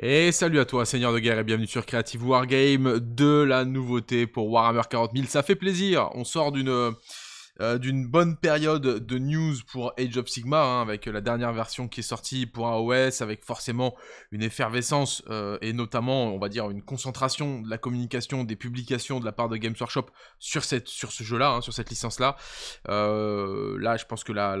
Et salut à toi Seigneur de Guerre et bienvenue sur Creative Wargame, de la nouveauté pour Warhammer 40 000, ça fait plaisir, on sort d'une euh, d'une bonne période de news pour Age of Sigma, hein, avec la dernière version qui est sortie pour iOS, avec forcément une effervescence euh, et notamment, on va dire, une concentration de la communication, des publications de la part de Games Workshop sur, cette, sur ce jeu-là, hein, sur cette licence-là. Euh, là, je pense que la,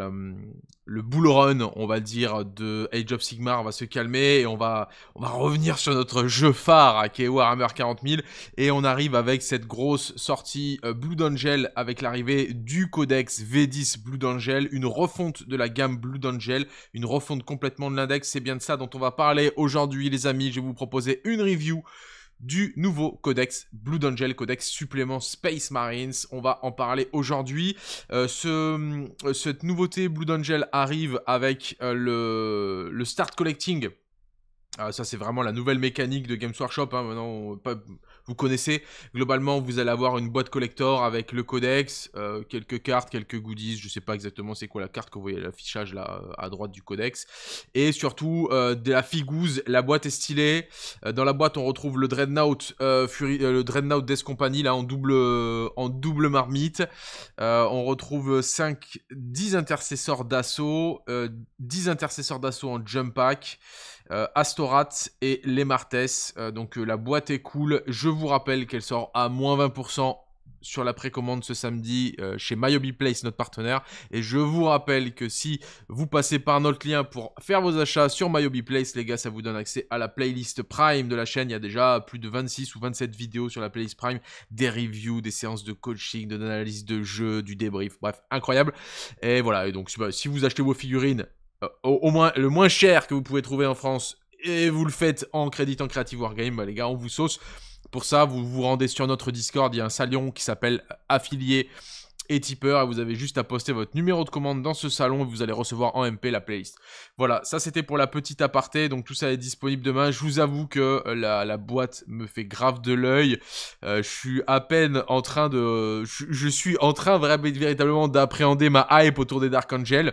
le bull run, on va dire, de Age of Sigma va se calmer et on va, on va revenir sur notre jeu phare hein, qui est Warhammer 40000 et on arrive avec cette grosse sortie Blue Angel avec l'arrivée du codex V10 Blue Angel, une refonte de la gamme Blue Angel, une refonte complètement de l'index. C'est bien de ça dont on va parler aujourd'hui, les amis. Je vais vous proposer une review du nouveau codex Blue Angel, codex supplément Space Marines. On va en parler aujourd'hui. Euh, euh, cette nouveauté Blue Angel arrive avec euh, le, Start Collecting. Ah, ça, c'est vraiment la nouvelle mécanique de Games Workshop. Hein. Maintenant, vous connaissez. Globalement, vous allez avoir une boîte collector avec le codex, euh, quelques cartes, quelques goodies. Je ne sais pas exactement c'est quoi la carte que vous voyez l'affichage là euh, à droite du codex. Et surtout euh, de la figouze. La boîte est stylée. dans la boîte, on retrouve le Dreadnought, Fury, le Dreadnought Death Company là en double en double marmite. on retrouve 5 10 intercesseurs d'assaut, 10 intercesseurs d'assaut en jump pack. Euh, Astorat et Les Martes. Euh, donc euh, la boîte est cool. Je vous rappelle qu'elle sort à moins 20% sur la précommande ce samedi chez Myobi Place, notre partenaire. Et je vous rappelle que si vous passez par notre lien pour faire vos achats sur Myobi Place, les gars, ça vous donne accès à la playlist Prime de la chaîne. Il y a déjà plus de 26 ou 27 vidéos sur la playlist Prime, des reviews, des séances de coaching, de l'analyse de jeu, du débrief, bref, incroyable. Et voilà, et donc si bah, vous achetez vos figurines, euh, au, moins le moins cher que vous pouvez trouver en France et vous le faites en crédit en Creative Wargame, bah, les gars, on vous sauce. Pour ça, vous vous rendez sur notre Discord, il y a un salon qui s'appelle affilié et tipper et vous avez juste à poster votre numéro de commande dans ce salon et vous allez recevoir en MP la playlist. Voilà, ça c'était pour la petite aparté, donc tout ça est disponible demain. Je vous avoue que euh, la, boîte me fait grave de l'œil. Euh, je suis à peine en train de... Je, suis en train véritablement d'appréhender ma hype autour des Dark Angel.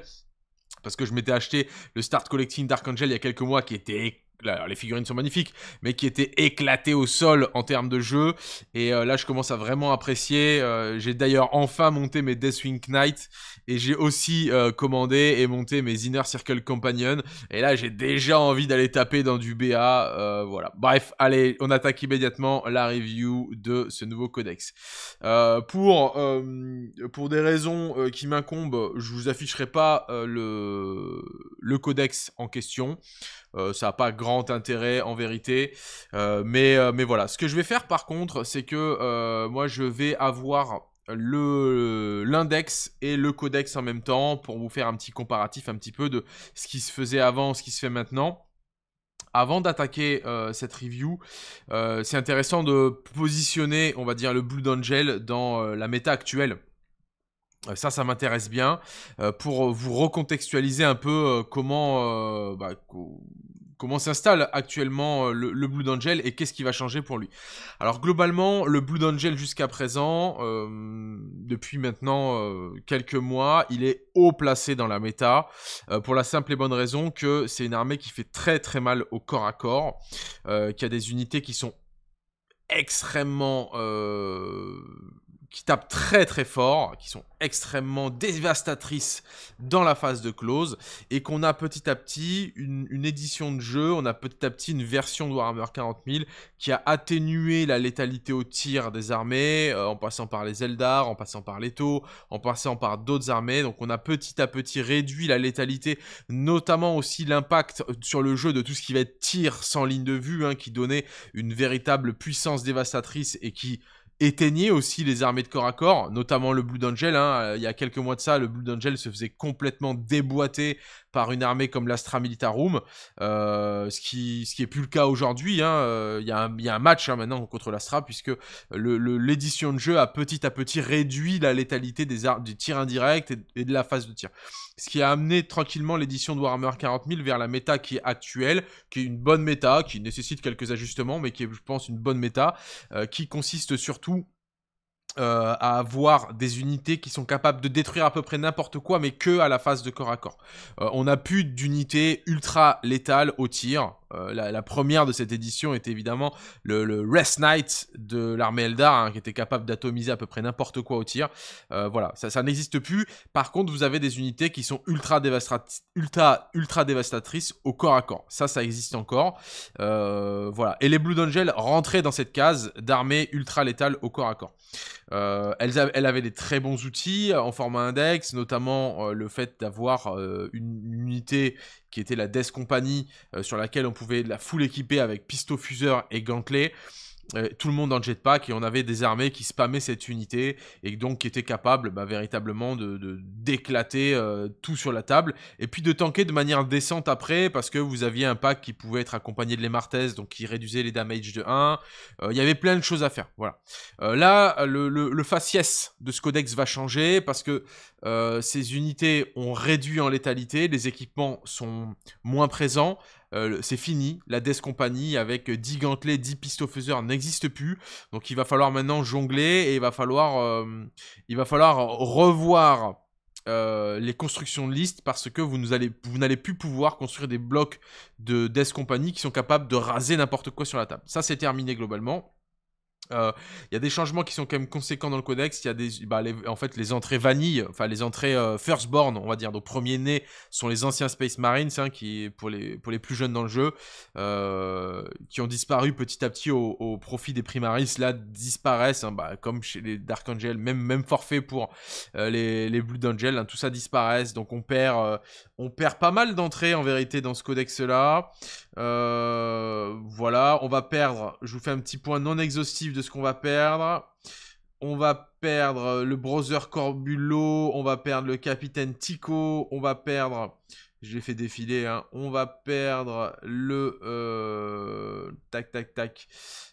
Parce que je m'étais acheté le Start Collecting Dark Angel il y a quelques mois qui était les figurines sont magnifiques, mais qui étaient éclatées au sol en termes de jeu. Et euh, là, je commence à vraiment apprécier. Euh, j'ai d'ailleurs enfin monté mes Deathwing Knight et j'ai aussi euh, commandé et monté mes Inner Circle Companion. Et là, j'ai déjà envie d'aller taper dans du BA. voilà. Bref, allez, on attaque immédiatement la review de ce nouveau codex. pour, pour des raisons qui m'incombent, je vous afficherai pas le, le codex en question. Euh, ça n'a pas grand intérêt en vérité. Euh, mais, euh, mais voilà. Ce que je vais faire par contre, c'est que moi je vais avoir le l'index et le codex en même temps pour vous faire un petit comparatif un petit peu de ce qui se faisait avant, ce qui se fait maintenant. Avant d'attaquer cette review, c'est intéressant de positionner, on va dire, le Blue Angel dans la méta actuelle. Euh, ça, ça m'intéresse bien euh, pour euh, vous recontextualiser un peu comment, bah, comment s'installe actuellement le, le, Blue Angel et qu'est-ce qui va changer pour lui. Alors globalement, le Blue Angel jusqu'à présent, depuis maintenant quelques mois, il est haut placé dans la méta pour la simple et bonne raison que c'est une armée qui fait très très mal au corps à corps, qui a des unités qui sont extrêmement qui tapent très très fort, qui sont extrêmement dévastatrices dans la phase de close, et qu'on a petit à petit une, édition de jeu, on a petit à petit une version de Warhammer 40 qui a atténué la létalité au tir des armées, euh, en passant par les Eldar, en passant par les Tau, en passant par d'autres armées, donc on a petit à petit réduit la létalité, notamment aussi l'impact euh, sur le jeu de tout ce qui va être tir sans ligne de vue, hein, qui donnait une véritable puissance dévastatrice et qui éteignez aussi les armées de corps à corps, notamment le Blue Angel. Hein. Euh, il y a quelques mois de ça, le Blue Angel se faisait complètement déboîter par une armée comme l'Astra Militarum, euh, ce qui ce qui plus le cas aujourd'hui. Hein, euh, il y, y, a un match hein, maintenant contre l'Astra puisque l'édition de jeu a petit à petit réduit la létalité des du tir indirect et, de la phase de tir. Ce qui a amené tranquillement l'édition de Warhammer 40 000 vers la méta qui est actuelle, qui est une bonne méta, qui nécessite quelques ajustements, mais qui est, je pense, une bonne méta, euh, qui consiste surtout euh, à avoir des unités qui sont capables de détruire à peu près n'importe quoi, mais que à la phase de corps à corps. Euh, on n'a plus d'unités ultra létales au tir, euh, la, première de cette édition était évidemment le, Rest Knight de l'armée Eldar, hein, qui était capable d'atomiser à peu près n'importe quoi au tir. Euh, voilà, ça, n'existe plus. Par contre, vous avez des unités qui sont ultra, ultra, ultra dévastatrices au corps à corps. Ça, ça existe encore. Euh, voilà. Et les Blue Angels rentraient dans cette case d'armée ultra létale au corps à corps. elles, avaient des très bons outils en format index, notamment le fait d'avoir une unité qui était la Death Company, euh, sur laquelle on pouvait la full équiper avec pisto fuseur et gantelet. Euh, tout le monde en jetpack et on avait des armées qui spammaient cette unité et donc qui étaient capables bah, véritablement de d'éclater euh, tout sur la table et puis de tanker de manière décente après parce que vous aviez un pack qui pouvait être accompagné de les donc qui réduisait les damages de 1 euh, il y avait plein de choses à faire voilà là le, le, faciès de ce codex va changer parce que ces unités ont réduit en létalité les équipements sont moins présents euh, c'est fini. La Death Company avec 10 euh, gantelets, 10 pistofuseurs n'existe plus. Donc il va falloir maintenant jongler et il va falloir, euh, il va falloir revoir les constructions de listes parce que vous n'allez plus pouvoir construire des blocs de Death Company qui sont capables de raser n'importe quoi sur la table. Ça, c'est terminé globalement. Euh, il y a des changements qui sont quand même conséquents dans le codex. Il y a des, bah, en fait, les entrées vanille, enfin les entrées first euh, firstborn, on va dire, donc premier né, sont les anciens Space Marines, hein, qui pour les pour les plus jeunes dans le jeu, euh, qui ont disparu petit à petit au, profit des primaris. Là, disparaissent, hein, bah, comme chez les Dark Angel, même même forfait pour les, les Blood Angel. Hein, tout ça disparaît donc on perd on perd pas mal d'entrées en vérité dans ce codex là. voilà, on va perdre. Je vous fais un petit point non exhaustif de ce qu'on va perdre. On va perdre euh, le Brother Corbulo, on va perdre le capitaine Tico, on va perdre... Je l'ai fait défiler, hein, on va perdre le... Euh, tac, tac, tac.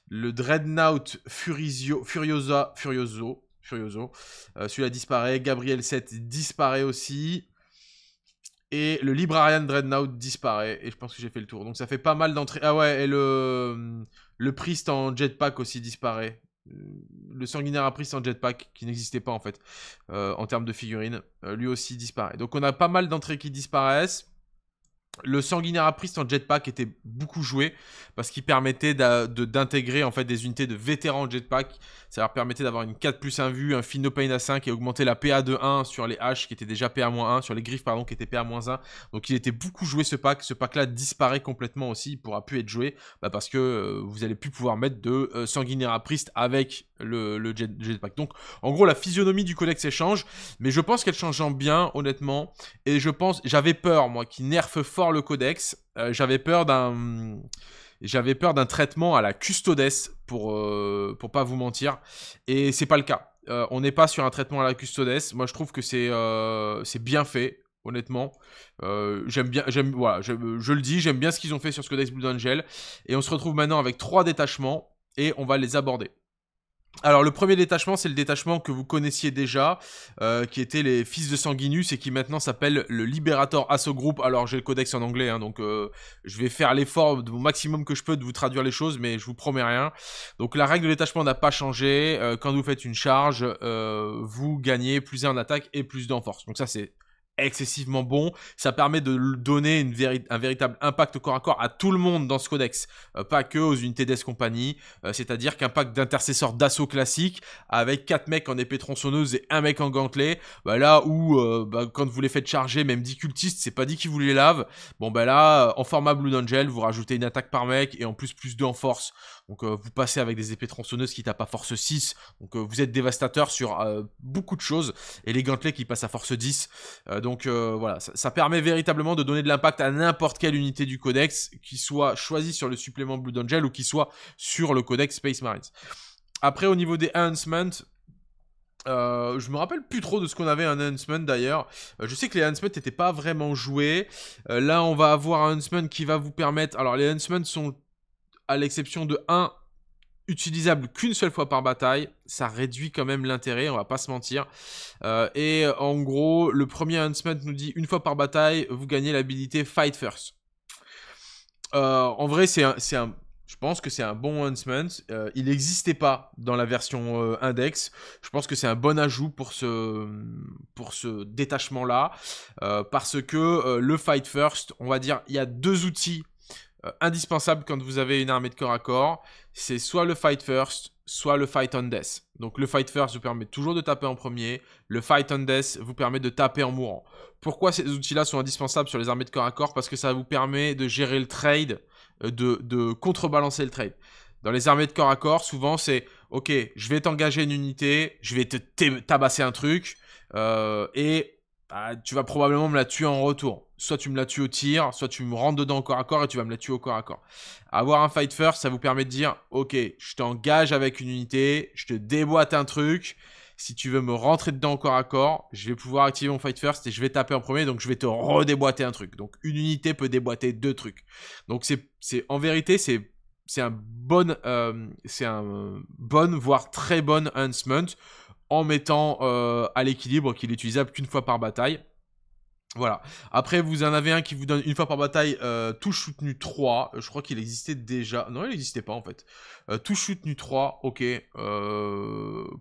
Le Dreadnought Furioso, Furiosa, Furioso. Furioso. Euh, celui-là disparaît. Gabriel 7 disparaît aussi. Et le Librarian Dreadnought disparaît. Et je pense que j'ai fait le tour. Donc ça fait pas mal d'entrées. Ah ouais, et le le Priest en jetpack aussi disparaît. Euh, le sanguinaire à Priest en jetpack, qui n'existait pas en fait, euh, en termes de figurines, euh, lui aussi disparaît. Donc on a pas mal d'entrées qui disparaissent. Le sanguinaire en jetpack était beaucoup joué parce qu'il permettait d'intégrer en fait des unités de vétérans en jetpack. Ça leur permettait d'avoir une 4 plus 1 vue, un Fino Pain à 5 et augmenter la PA de 1 sur les haches qui étaient déjà PA-1, sur les griffes pardon qui étaient PA-1. Donc il était beaucoup joué ce pack. Ce pack là disparaît complètement aussi, il pourra plus être joué bah, parce que euh, vous allez plus pouvoir mettre de euh, sanguinéra avec le, jetpack. Donc en gros la physionomie du codex change. mais je pense qu'elle change bien honnêtement et je pense j'avais peur moi qu'il nerfe fort le codex. Euh, j'avais peur d'un j'avais peur d'un traitement à la custodes pour euh, pour pas vous mentir et c'est pas le cas. Euh, on n'est pas sur un traitement à la custodes. Moi je trouve que c'est c'est bien fait. Honnêtement, j'aime bien, j'aime, voilà, je, le dis, j'aime bien ce qu'ils ont fait sur ce codex Blue Angel. Et on se retrouve maintenant avec trois détachements et on va les aborder. Alors le premier détachement, c'est le détachement que vous connaissiez déjà, euh, qui était les Fils de Sanguinus et qui maintenant s'appelle le Liberator Asso Group. Alors j'ai le codex en anglais, hein, donc euh, je vais faire l'effort au maximum que je peux de vous traduire les choses, mais je vous promets rien. Donc la règle de détachement n'a pas changé. Euh, quand vous faites une charge, vous gagnez plus en attaque et plus en force. Donc ça c'est excessivement bon. Ça permet de donner une un véritable impact corps à corps à tout le monde dans ce codex, euh, pas que aux unités d'Es compagnie. Euh, c'est-à-dire qu'un pack d'intercesseurs d'assaut classique avec 4 mecs en épée tronçonneuse et un mec en gantelet, bah là où euh, bah, quand vous les faites charger, même 10 cultistes, c'est pas dit qu'ils vous les lavent. Bon bah là, en format Blue Angel, vous rajoutez une attaque par mec et en plus plus 2 en force. Donc euh, vous passez avec des épées tronçonneuses qui tapent à force 6. Donc euh, vous êtes dévastateur sur euh, beaucoup de choses. Et les gantelets qui passent à force 10. donc voilà, ça, permet véritablement de donner de l'impact à n'importe quelle unité du codex, qui soit choisie sur le supplément Blue Angel ou qui soit sur le codex Space Marines. Après, au niveau des enhancements, euh, je me rappelle plus trop de ce qu'on avait un enhancement d'ailleurs. je sais que les enhancements n'étaient pas vraiment joués. là, on va avoir un enhancement qui va vous permettre. Alors, les enhancements sont à l'exception de 1 utilisable qu'une seule fois par bataille, ça réduit quand même l'intérêt, on va pas se mentir. Euh, et en gros, le premier Huntsman nous dit une fois par bataille, vous gagnez l'habilité Fight First. Euh, en vrai, c'est un, je pense que c'est un bon Huntsman. Euh, il n'existait pas dans la version index. Je pense que c'est un bon ajout pour ce, pour ce détachement-là. parce que le Fight First, on va dire, il y a deux outils euh, indispensable quand vous avez une armée de corps à corps, c'est soit le fight first, soit le fight on death. Donc le fight first vous permet toujours de taper en premier, le fight on death vous permet de taper en mourant. Pourquoi ces outils-là sont indispensables sur les armées de corps à corps Parce que ça vous permet de gérer le trade, euh, de, contrebalancer le trade. Dans les armées de corps à corps, souvent c'est ok, je vais t'engager une unité, je vais te tabasser un truc, euh, et ah, tu vas probablement me la tuer en retour. Soit tu me la tues au tir, soit tu me rentres dedans au corps à corps et tu vas me la tuer au corps à corps. Avoir un fight first, ça vous permet de dire Ok, je t'engage avec une unité, je te déboîte un truc. Si tu veux me rentrer dedans au corps à corps, je vais pouvoir activer mon fight first et je vais taper en premier, donc je vais te redéboîter un truc. Donc une unité peut déboîter deux trucs. Donc c'est en vérité, c'est un bon, euh, c'est un bon, voire très bon enhancement en mettant euh, à l'équilibre qu'il est utilisable qu'une fois par bataille. Voilà. Après, vous en avez un qui vous donne une fois par bataille euh, touche soutenu 3. Je crois qu'il existait déjà. Non, il n'existait pas en fait. tout euh, touche soutenu 3, ok.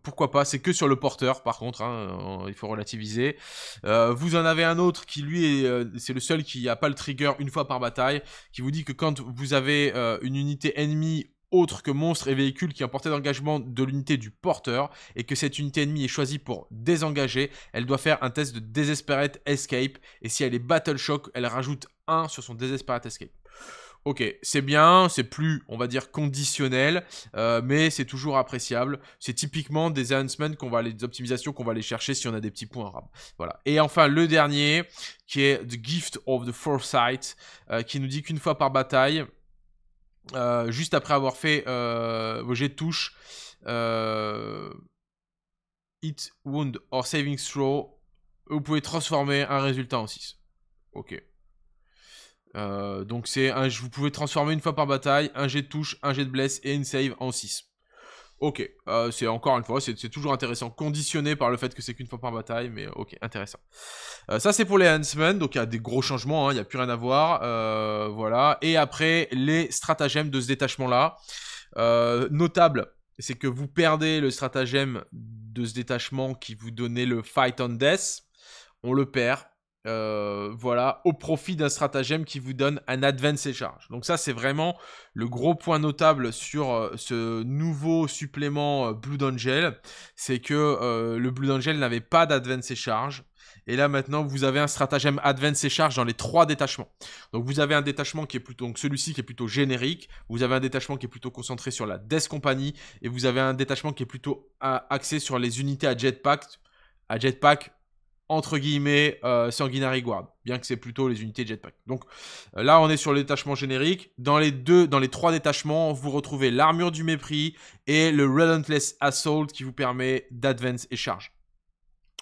pourquoi pas C'est que sur le porteur par contre. Hein, il faut relativiser. vous en avez un autre qui lui est. C'est le seul qui n'a pas le trigger une fois par bataille. Qui vous dit que quand vous avez une unité ennemie autre que monstre et véhicule qui a porté d'engagement de l'unité du porteur et que cette unité ennemie est choisie pour désengager, elle doit faire un test de désespérate Escape et si elle est Battle Shock, elle rajoute 1 sur son désespérate Escape. Ok, c'est bien, c'est plus, on va dire, conditionnel, euh, mais c'est toujours appréciable. C'est typiquement des enhancements qu'on va aller, des optimisations qu'on va aller chercher si on a des petits points RAM. Voilà. Et enfin, le dernier, qui est The Gift of the Foresight, euh, qui nous dit qu'une fois par bataille, euh, juste après avoir fait vos jets de touche, hit, euh, wound or saving throw, vous pouvez transformer un résultat en 6. Ok. Euh, donc c'est un, vous pouvez transformer une fois par bataille un jet de touche, un jet de bless et une save en 6. Ok, euh, c'est encore une fois, c'est toujours intéressant, conditionné par le fait que c'est qu'une fois par bataille, mais ok, intéressant. Euh, ça c'est pour les Huntsmen, donc il y a des gros changements, hein, il y n'y a plus rien à voir, euh, voilà. Et après, les stratagèmes de ce détachement-là, notable, c'est que vous perdez le stratagème de ce détachement qui vous donnait le Fight on Death, on le perd, euh, voilà, au profit d'un stratagème qui vous donne un advance et charge. Donc ça, c'est vraiment le gros point notable sur euh, ce nouveau supplément euh, Blue Angel, c'est que le Blue Angel n'avait pas d'advance et charge. Et là maintenant, vous avez un stratagème advance et charge dans les trois détachements. Donc vous avez un détachement qui est plutôt, donc celui-ci qui est plutôt générique, vous avez un détachement qui est plutôt concentré sur la Death Company, et vous avez un détachement qui est plutôt axé sur les unités à jetpack, à jetpack entre guillemets, euh, Sanguinary Guard, bien que c'est plutôt les unités jetpack. Donc euh, là, on est sur le détachement générique. Dans les deux, dans les trois détachements, vous retrouvez l'armure du mépris et le Relentless Assault qui vous permet d'advance et charge.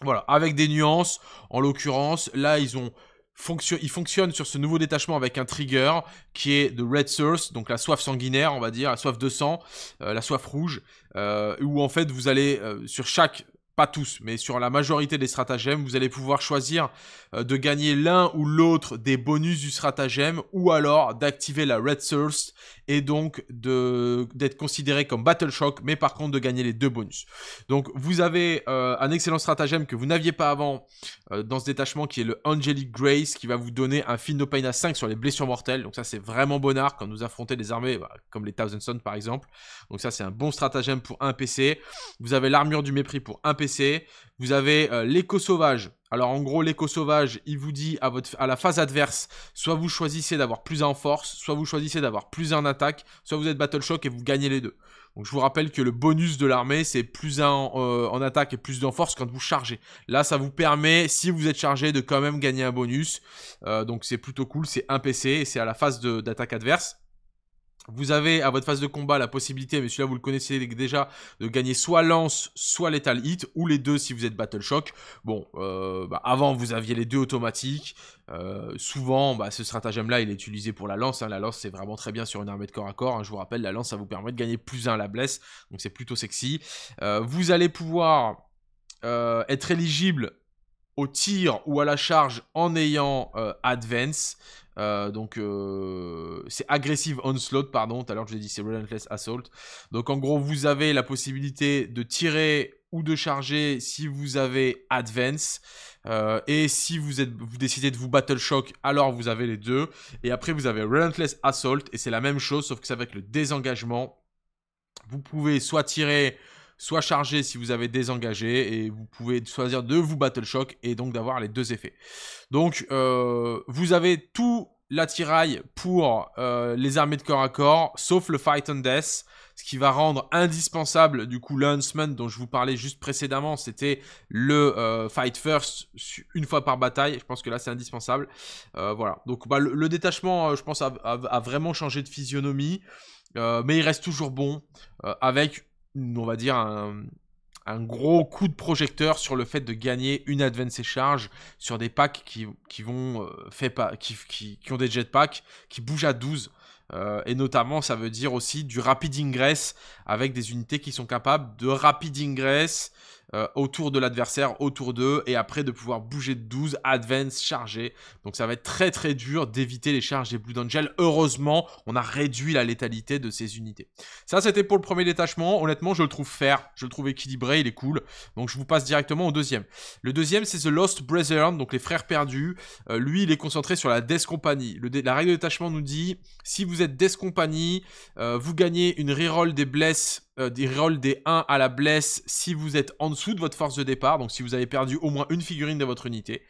Voilà, avec des nuances. En l'occurrence, là, ils ont fonction... ils fonctionnent sur ce nouveau détachement avec un trigger qui est de Red Source, donc la soif sanguinaire, on va dire, la soif de sang, euh, la soif rouge, où en fait vous allez sur chaque pas tous, mais sur la majorité des stratagèmes, vous allez pouvoir choisir euh, de gagner l'un ou l'autre des bonus du stratagème ou alors d'activer la Red source et donc d'être considéré comme Battle Shock, mais par contre de gagner les deux bonus. Donc vous avez euh, un excellent stratagème que vous n'aviez pas avant euh, dans ce détachement qui est le Angelic Grace qui va vous donner un Feel Pain à 5 sur les blessures mortelles. Donc ça c'est vraiment bon art quand vous affrontez des armées bah, comme les Thousand Sons par exemple. Donc ça c'est un bon stratagème pour un PC. Vous avez l'armure du mépris pour un PC. Vous avez euh, l'écho sauvage alors en gros, l'écho sauvage, il vous dit à, votre, à la phase adverse, soit vous choisissez d'avoir plus en force, soit vous choisissez d'avoir plus en attaque, soit vous êtes battle shock et vous gagnez les deux. Donc je vous rappelle que le bonus de l'armée, c'est plus un en euh, attaque et plus en force quand vous chargez. Là, ça vous permet, si vous êtes chargé, de quand même gagner un bonus. Euh, donc c'est plutôt cool, c'est un PC et c'est à la phase d'attaque adverse. Vous avez à votre phase de combat la possibilité, mais celui-là vous le connaissez déjà, de gagner soit lance, soit lethal hit, ou les deux si vous êtes battle shock. Bon, euh, bah, avant vous aviez les deux automatiques. Euh, souvent, bah, ce stratagème-là il est utilisé pour la lance. Hein. La lance c'est vraiment très bien sur une armée de corps à corps. Hein. Je vous rappelle, la lance ça vous permet de gagner plus un à la blesse, donc c'est plutôt sexy. Euh, vous allez pouvoir être éligible au tir ou à la charge en ayant advance. Euh, donc euh, c'est Aggressive Onslaught, pardon, tout à l'heure je l'ai dit c'est Relentless Assault. Donc en gros vous avez la possibilité de tirer ou de charger si vous avez Advance. Euh, et si vous, êtes, vous décidez de vous Battle Shock, alors vous avez les deux. Et après vous avez Relentless Assault, et c'est la même chose, sauf que c'est avec le désengagement. Vous pouvez soit tirer soit chargé si vous avez désengagé, et vous pouvez choisir de vous Battle Shock, et donc d'avoir les deux effets. Donc, euh, vous avez tout l'attirail pour euh, les armées de corps à corps, sauf le Fight and Death, ce qui va rendre indispensable du coup l'Huntsman dont je vous parlais juste précédemment, c'était le euh, Fight First une fois par bataille, je pense que là c'est indispensable. voilà, donc bah, le, détachement je pense a, a, a, vraiment changé de physionomie, mais il reste toujours bon avec on va dire, un, gros coup de projecteur sur le fait de gagner une advance et charge sur des packs qui, vont euh, fait qui, qui, ont des jetpacks qui bougent à 12 euh, et notamment ça veut dire aussi du rapid ingress avec des unités qui sont capables de rapid ingress euh, autour de l'adversaire, autour d'eux, et après de pouvoir bouger de 12, advance, charger. Donc ça va être très très dur d'éviter les charges des Blue Angel. Heureusement, on a réduit la létalité de ces unités. Ça, c'était pour le premier détachement. Honnêtement, je le trouve fair, je le trouve équilibré, il est cool. Donc je vous passe directement au deuxième. Le deuxième, c'est The Lost Brethren, donc les frères perdus. Euh, lui, il est concentré sur la Death Company. Le la règle de détachement nous dit, si vous êtes Death Company, euh, vous gagnez une reroll des blesses euh, des rerolls des 1 à la blesse si vous êtes en dessous de votre force de départ, donc si vous avez perdu au moins une figurine de votre unité.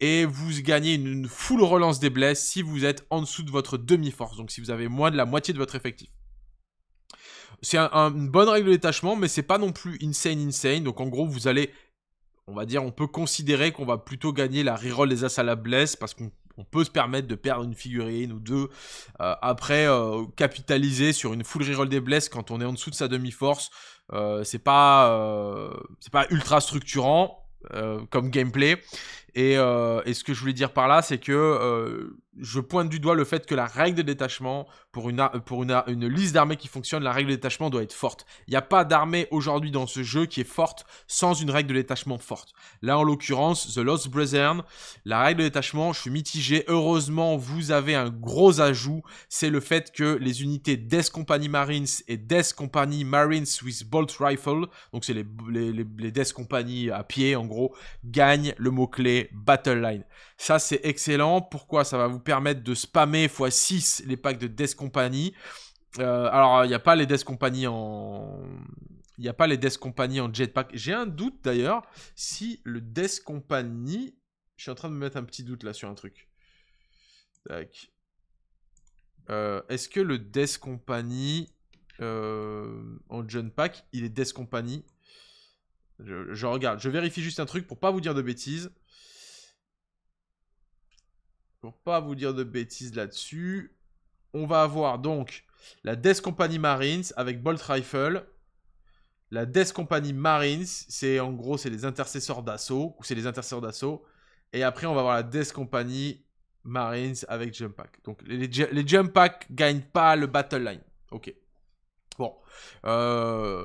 Et vous gagnez une, full relance des blesses si vous êtes en dessous de votre demi-force, donc si vous avez moins de la moitié de votre effectif. C'est une bonne règle de détachement, mais c'est pas non plus insane insane. Donc en gros, vous allez, on va dire, on peut considérer qu'on va plutôt gagner la reroll des as à la blesse parce qu'on on peut se permettre de perdre une figurine ou deux. Euh, après, euh, capitaliser sur une full reroll des blesses quand on est en dessous de sa demi-force, euh, c'est pas, pas ultra structurant comme gameplay. Et, et, ce que je voulais dire par là, c'est que je pointe du doigt le fait que la règle de détachement, pour une, pour une, liste d'armées qui fonctionne, la règle de détachement doit être forte. Il n'y a pas d'armée aujourd'hui dans ce jeu qui est forte sans une règle de détachement forte. Là, en l'occurrence, The Lost Brethren, la règle de détachement, je suis mitigé. Heureusement, vous avez un gros ajout. C'est le fait que les unités Death Company Marines et Death Company Marines with Bolt Rifle, donc c'est les, les, les, les Death Company à pied en gros, gagnent le mot-clé Battle Line. Ça, c'est excellent. Pourquoi ça va vous Permettre de spammer x6 les packs de Death Company. Euh, alors, il n'y a pas les Death Company en... Il n'y a pas les Death Company en jetpack. J'ai un doute d'ailleurs si le Death Company... Je suis en train de me mettre un petit doute là sur un truc. Tac. Euh, est-ce que le Death Company euh, en jetpack, Pack, il est Death Company je, je, regarde, je vérifie juste un truc pour pas vous dire de bêtises. Pour pas vous dire de bêtises là-dessus. On va avoir donc la Death Company Marines avec Bolt Rifle. La Death Company Marines, c'est en gros c'est les intercesseurs d'assaut ou c'est les intercesseurs d'assaut. Et après on va avoir la Death Company Marines avec Jump Pack. Donc les, Jump Pack gagnent pas le Battle Line. Ok. Bon. Euh,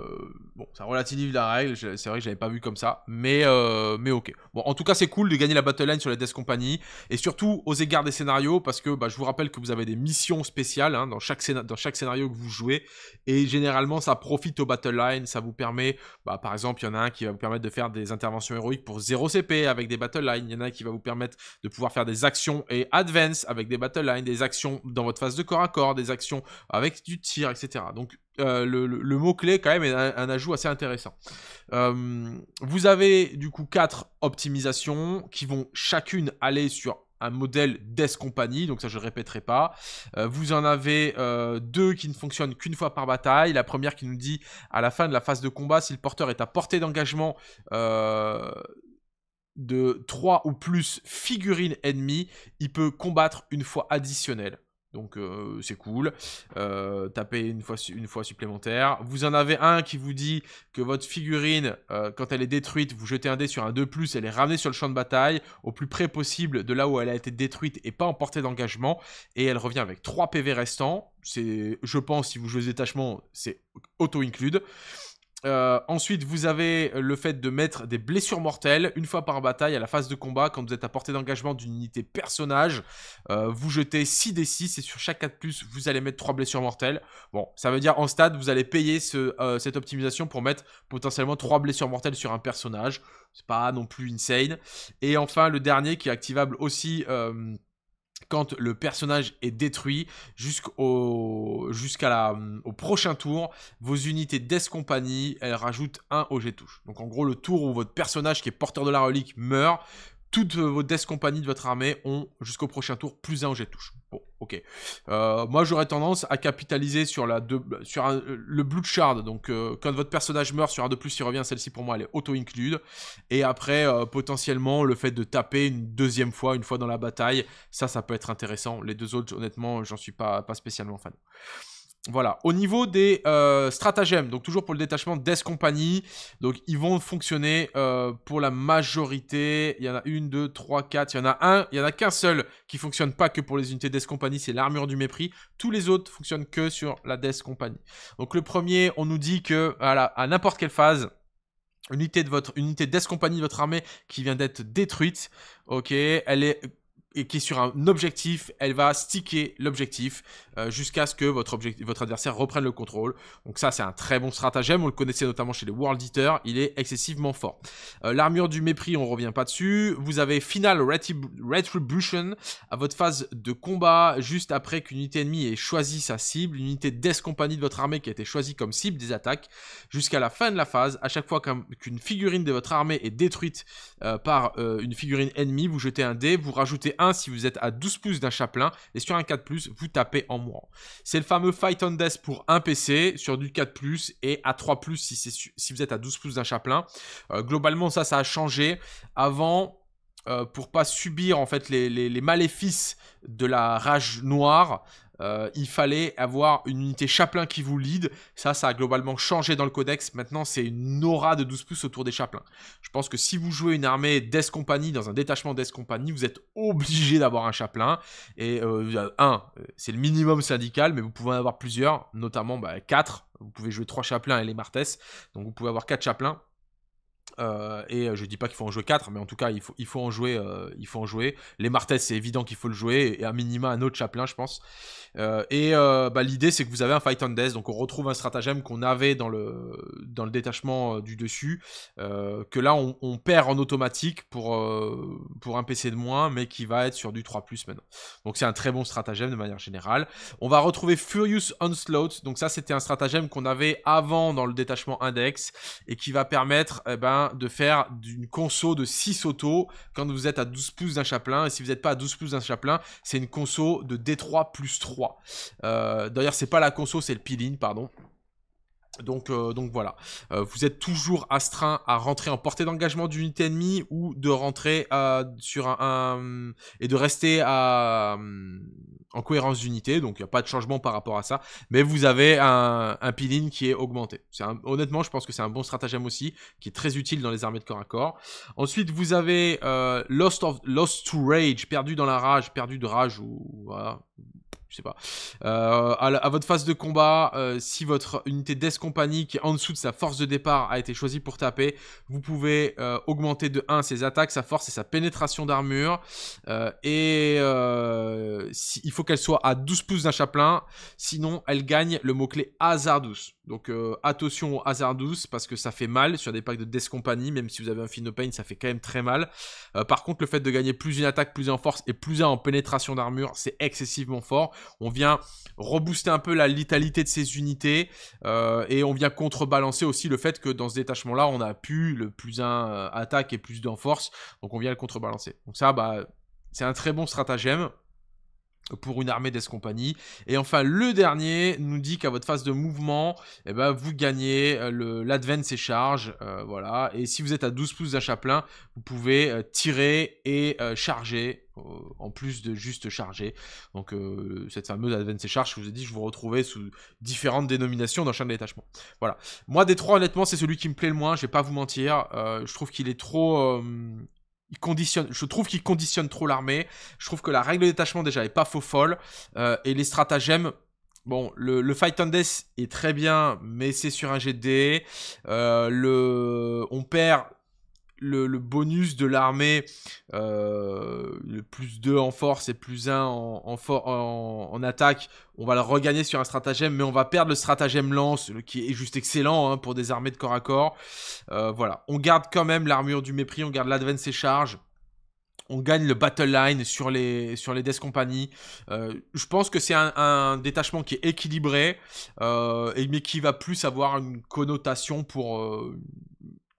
bon, ça relative la règle, c'est vrai que j'avais pas vu comme ça, mais, euh, mais ok. Bon, en tout cas, c'est cool de gagner la Battle Line sur la Death Company, et surtout, aux égards des scénarios, parce que bah, je vous rappelle que vous avez des missions spéciales hein, dans, chaque scénario, dans chaque scénario que vous jouez, et généralement, ça profite aux Battle Line, ça vous permet, bah, par exemple, il y en a un qui va vous permettre de faire des interventions héroïques pour 0 CP avec des Battle Line, il y en a un qui va vous permettre de pouvoir faire des actions et advance avec des Battle Line, des actions dans votre phase de corps à corps, des actions avec du tir, etc. Donc, euh, le le, mot-clé quand même est un, ajout assez intéressant. Euh, vous avez du coup quatre optimisations qui vont chacune aller sur un modèle Death Company, donc ça je ne répéterai pas. Euh, vous en avez euh, deux qui ne fonctionnent qu'une fois par bataille. La première qui nous dit à la fin de la phase de combat, si le porteur est à portée d'engagement de trois ou plus figurines ennemies, il peut combattre une fois additionnelle. Donc euh, c'est cool. Euh, tapez une fois, une fois supplémentaire. Vous en avez un qui vous dit que votre figurine, euh, quand elle est détruite, vous jetez un dé sur un 2 ⁇ elle est ramenée sur le champ de bataille, au plus près possible de là où elle a été détruite et pas en portée d'engagement. Et elle revient avec 3 PV restants. C'est, je pense, si vous jouez détachement, c'est auto-include. Euh, ensuite, vous avez euh, le fait de mettre des blessures mortelles une fois par bataille à la phase de combat. Quand vous êtes à portée d'engagement d'une unité personnage, euh, vous jetez 6 des 6 et sur chaque 4 plus, vous allez mettre 3 blessures mortelles. Bon, ça veut dire en stade, vous allez payer cette optimisation pour mettre potentiellement 3 blessures mortelles sur un personnage. C'est pas non plus insane. Et enfin, le dernier qui est activable aussi quand le personnage est détruit jusqu'au jusqu'à au prochain tour, vos unités Death Company, elles rajoutent un au touche. Donc en gros le tour où votre personnage qui est porteur de la relique meurt, toutes vos Death compagnies de votre armée ont jusqu'au prochain tour plus un objet jet de touche. Bon, ok. Euh, moi, j'aurais tendance à capitaliser sur, la sur le Blue Shard. Donc, euh, quand votre personnage meurt sur un de plus, il revient. Celle-ci, pour moi, elle est auto-include. Et après, euh, potentiellement, le fait de taper une deuxième fois, une fois dans la bataille, ça, ça peut être intéressant. Les deux autres, honnêtement, j'en suis pas, pas spécialement fan. Voilà, au niveau des euh, stratagèmes, donc toujours pour le détachement Death Company, donc ils vont fonctionner euh, pour la majorité, il y en a une, deux, trois, quatre, il y en a un, il y en a qu'un seul qui fonctionne pas que pour les unités Death Company, c'est l'armure du mépris, tous les autres fonctionnent que sur la Death Company. Donc le premier, on nous dit que voilà, à n'importe quelle phase, unité de votre unité Death Company de votre armée qui vient d'être détruite, ok, elle est et qui est sur un objectif, elle va sticker l'objectif euh, jusqu'à ce que votre, objectif, votre adversaire reprenne le contrôle. Donc ça, c'est un très bon stratagème. On le connaissait notamment chez les World Eater. Il est excessivement fort. Euh, l'armure du mépris, on revient pas dessus. Vous avez Final Retribution à votre phase de combat, juste après qu'une unité ennemie ait choisi sa cible, l'unité Death Company de votre armée qui a été choisie comme cible des attaques, jusqu'à la fin de la phase. À chaque fois qu'une figurine de votre armée est détruite euh, par une figurine ennemie, vous jetez un dé, vous rajoutez un si vous êtes à 12 pouces d'un chaplain et sur un 4 vous tapez en moins C'est le fameux Fight on Death pour un PC sur du 4 et à 3 plus si, vous êtes à 12 pouces d'un chaplain. Euh, globalement, ça, ça a changé. Avant, euh, pour pas subir en fait les, maléfices de la rage noire, euh, il fallait avoir une unité chaplain qui vous lead. Ça, ça a globalement changé dans le codex. Maintenant, c'est une aura de 12 pouces autour des chaplains. Je pense que si vous jouez une armée Death dans un détachement Death Company, vous êtes obligé d'avoir un chaplain. Et euh, un, c'est le minimum syndical, mais vous pouvez en avoir plusieurs, notamment bah, quatre. Vous pouvez jouer trois chaplains et les Martès. Donc vous pouvez avoir quatre chaplains. Euh, et euh, je dis pas qu'il faut en jouer 4, mais en tout cas, il faut, il faut, en, jouer, euh, il faut en jouer. Les Martes, c'est évident qu'il faut le jouer, et à minima un autre chaplain je pense. et bah, l'idée, c'est que vous avez un Fight on Death, donc on retrouve un stratagème qu'on avait dans le, dans le détachement du dessus, que là, on, perd en automatique pour, pour un PC de moins, mais qui va être sur du 3 maintenant. Donc c'est un très bon stratagème de manière générale. On va retrouver Furious Onslaught, donc ça, c'était un stratagème qu'on avait avant dans le détachement Index, et qui va permettre, eh ben, de faire une conso de 6 autos quand vous êtes à 12 pouces d'un chaplain Et si vous n'êtes pas à 12 pouces d'un chaplain c'est une conso de D3 plus 3. Euh, D'ailleurs, c'est pas la conso, c'est le peeling, pardon. Donc, euh, donc voilà, euh, vous êtes toujours astreint à rentrer en portée d'engagement d'unité ennemie ou de rentrer euh, sur un, et de rester à, en cohérence d'unité, donc il n'y a pas de changement par rapport à ça, mais vous avez un, un peeling qui est augmenté. c'est honnêtement, je pense que c'est un bon stratagème aussi, qui est très utile dans les armées de corps à corps. Ensuite, vous avez lost, of, lost to Rage, perdu dans la rage, perdu de rage, ou voilà, je sais pas. Euh, à, votre phase de combat, euh, si votre unité Death Company qui est en dessous de sa force de départ a été choisie pour taper, vous pouvez euh, augmenter de 1 ses attaques, sa force et sa pénétration d'armure. et il faut qu'elle soit à 12 pouces d'un chaplain, sinon elle gagne le mot-clé hasardous. Donc attention au hasardous parce que ça fait mal sur des packs de Death Company, même si vous avez un Fino Pain, ça fait quand même très mal. par contre, le fait de gagner plus une attaque, plus en force et plus un en pénétration d'armure, c'est excessivement fort. On vient rebooster un peu la litalité de ces unités euh, et on vient contrebalancer aussi le fait que dans ce détachement-là, on a plus le plus euh, attaque et plus en force. Donc on vient le contrebalancer. Donc ça, bah, c'est un très bon stratagème pour une armée d'Es Et enfin, le dernier nous dit qu'à votre phase de mouvement, eh ben, vous gagnez euh, l'advance et charge. voilà. Et si vous êtes à 12 pouces à vous pouvez tirer et charger euh, en plus de juste charger. Donc euh, cette fameuse et Charge, je vous ai dit, je vous retrouvais sous différentes dénominations dans chaque détachement. Voilà. Moi, des trois, honnêtement, c'est celui qui me plaît le moins, je vais pas vous mentir. Euh, je trouve qu'il est trop... il conditionne, je trouve qu'il conditionne trop l'armée. Je trouve que la règle de détachement déjà est pas faux folle. et les stratagèmes, Bon, le, Fight and Death est très bien, mais c'est sur un GD. le, on perd le, bonus de l'armée, euh, le plus 2 en force et plus 1 en, en, attaque, on va le regagner sur un stratagème, mais on va perdre le stratagème lance, qui est juste excellent hein, pour des armées de corps à corps. Euh, voilà, on garde quand même l'armure du mépris, on garde l'advance et charge on gagne le battle line sur les, sur les Death Company. Euh, je pense que c'est un, détachement qui est équilibré, mais qui va plus avoir une connotation pour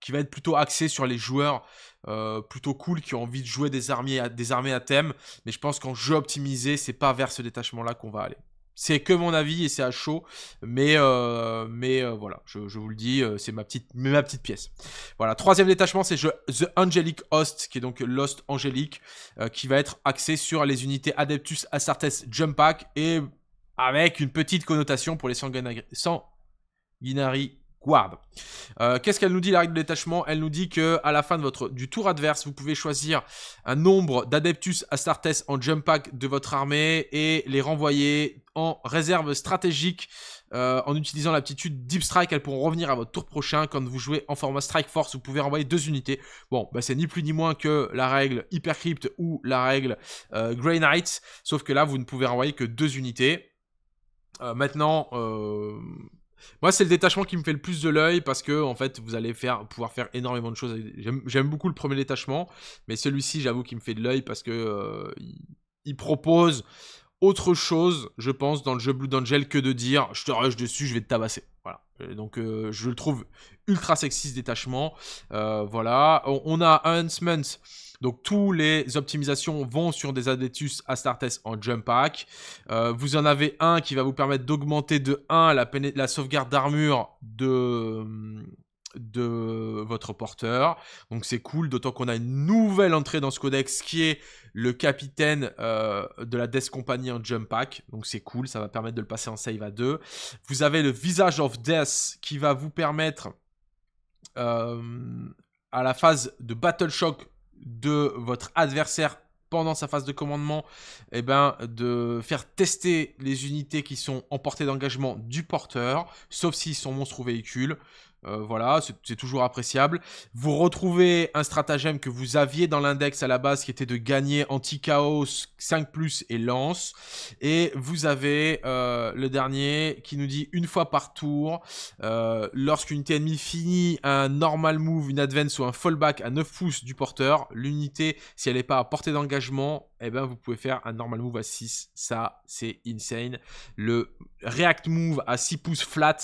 qui va être plutôt axé sur les joueurs euh, plutôt cool qui ont envie de jouer des armées à, à thème. Mais je pense qu'en jeu optimisé, c'est pas vers ce détachement-là qu'on va aller. C'est que mon avis et c'est à chaud, mais euh, mais euh, voilà, je, vous le dis, c'est ma petite ma petite pièce. Voilà, troisième détachement, c'est The Angelic Host, qui est donc Lost Angelic, qui va être axé sur les unités Adeptus, Astartes, Jump Pack et avec une petite connotation pour les sanguinari euh, qu'est-ce qu'elle nous dit la règle de détachement Elle nous dit que à la fin de votre, du tour adverse, vous pouvez choisir un nombre d'adeptus Astartes en jump pack de votre armée et les renvoyer en réserve stratégique euh, en utilisant l'aptitude Deep Strike. Elles pourront revenir à votre tour prochain. Quand vous jouez en format Strike Force, vous pouvez renvoyer deux unités. Bon, bah, c'est ni plus ni moins que la règle Hypercrypt ou la règle euh, Grey Knight. Sauf que là, vous ne pouvez renvoyer que deux unités. maintenant, moi, c'est le détachement qui me fait le plus de l'œil parce que, en fait, vous allez faire, pouvoir faire énormément de choses. J'aime beaucoup le premier détachement, mais celui-ci, j'avoue qu'il me fait de l'œil parce que euh, il, propose autre chose, je pense, dans le jeu Blue Angel que de dire je te rush dessus, je vais te tabasser. Voilà. Donc, euh, je le trouve ultra sexy ce détachement. Euh, voilà. On, a un Huntsman donc, tous les optimisations vont sur des Adeptus Astartes en jump pack. Euh, vous en avez un qui va vous permettre d'augmenter de 1 la, sauvegarde d'armure de de votre porteur. Donc c'est cool, d'autant qu'on a une nouvelle entrée dans ce codex qui est le capitaine euh, de la Death Company en Jump Pack. Donc c'est cool, ça va permettre de le passer en save à 2. Vous avez le Visage of Death qui va vous permettre euh, à la phase de Battle Shock de votre adversaire pendant sa phase de commandement, eh ben, de faire tester les unités qui sont en portée d'engagement du porteur, sauf s'ils sont monstres ou véhicules. Euh, voilà, c'est toujours appréciable. Vous retrouvez un stratagème que vous aviez dans l'index à la base qui était de gagner anti-chaos 5 plus et lance. Et vous avez euh, le dernier qui nous dit une fois par tour, euh, lorsqu'une unité ennemie finit un normal move, une advance ou un fallback à 9 pouces du porteur, l'unité, si elle n'est pas à portée d'engagement, eh ben, vous pouvez faire un normal move à 6. Ça, c'est insane. Le React Move à 6 pouces flat,